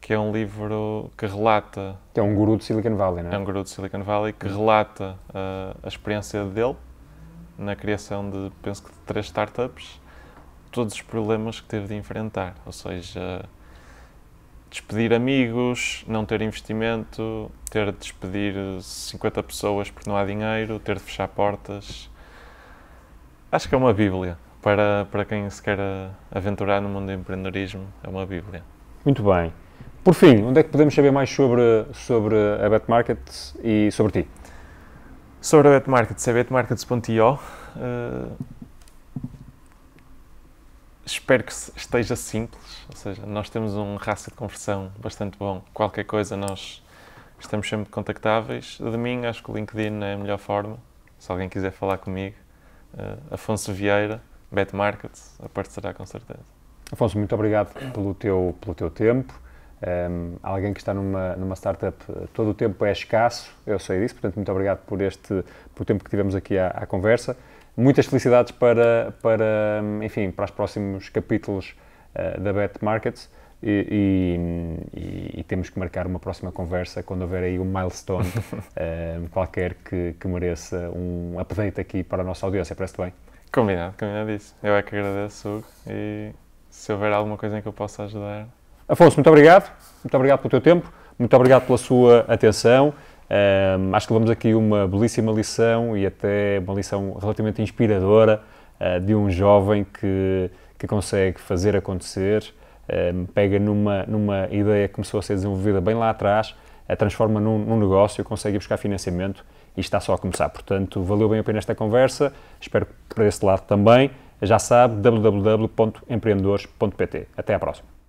que é um livro que relata. Que é um guru de Silicon Valley, não é? É um guru de Silicon Valley que relata uh, a experiência dele na criação de, penso que, de três startups, todos os problemas que teve de enfrentar, ou seja. Uh, despedir amigos, não ter investimento, ter de despedir 50 pessoas porque não há dinheiro, ter de fechar portas. Acho que é uma bíblia para, para quem se quer aventurar no mundo do empreendedorismo, é uma bíblia. Muito bem. Por fim, onde é que podemos saber mais sobre, sobre a Bet Market e sobre ti? Sobre a Bet é betmarkets.io. Uh, Espero que esteja simples, ou seja, nós temos um raça de conversão bastante bom. Qualquer coisa, nós estamos sempre contactáveis. De mim, acho que o LinkedIn é a melhor forma. Se alguém quiser falar comigo, uh, Afonso Vieira, Bet Markets, aparecerá com certeza. Afonso, muito obrigado pelo teu, pelo teu tempo. Um, ehm, alguém que está numa, numa startup eh, todo o tempo é escasso, eu sei disso, portanto, muito obrigado por este por tempo que tivemos aqui à, à conversa muitas felicidades para, para, enfim, para os próximos capítulos uh, da Bet Markets. E, e, e, temos que marcar uma próxima conversa quando houver aí um milestone uh, qualquer que, que mereça um update aqui para a nossa audiência. Parece-te bem? Combinado, combinado isso. Eu é que agradeço, Hugo, e se houver alguma coisa em que eu possa ajudar. Afonso, muito obrigado. Muito obrigado pelo teu tempo, muito obrigado pela sua atenção. Um, acho que levamos aqui uma belíssima lição e até uma lição relativamente inspiradora uh, de um jovem que, que consegue fazer acontecer, um, pega numa, numa ideia que começou a ser desenvolvida bem lá atrás, a transforma num, num negócio, consegue buscar financiamento e está só a começar. Portanto, valeu bem a pena esta conversa, espero que para esse lado também. Já sabe, www.empreendedores.pt. Até à próxima.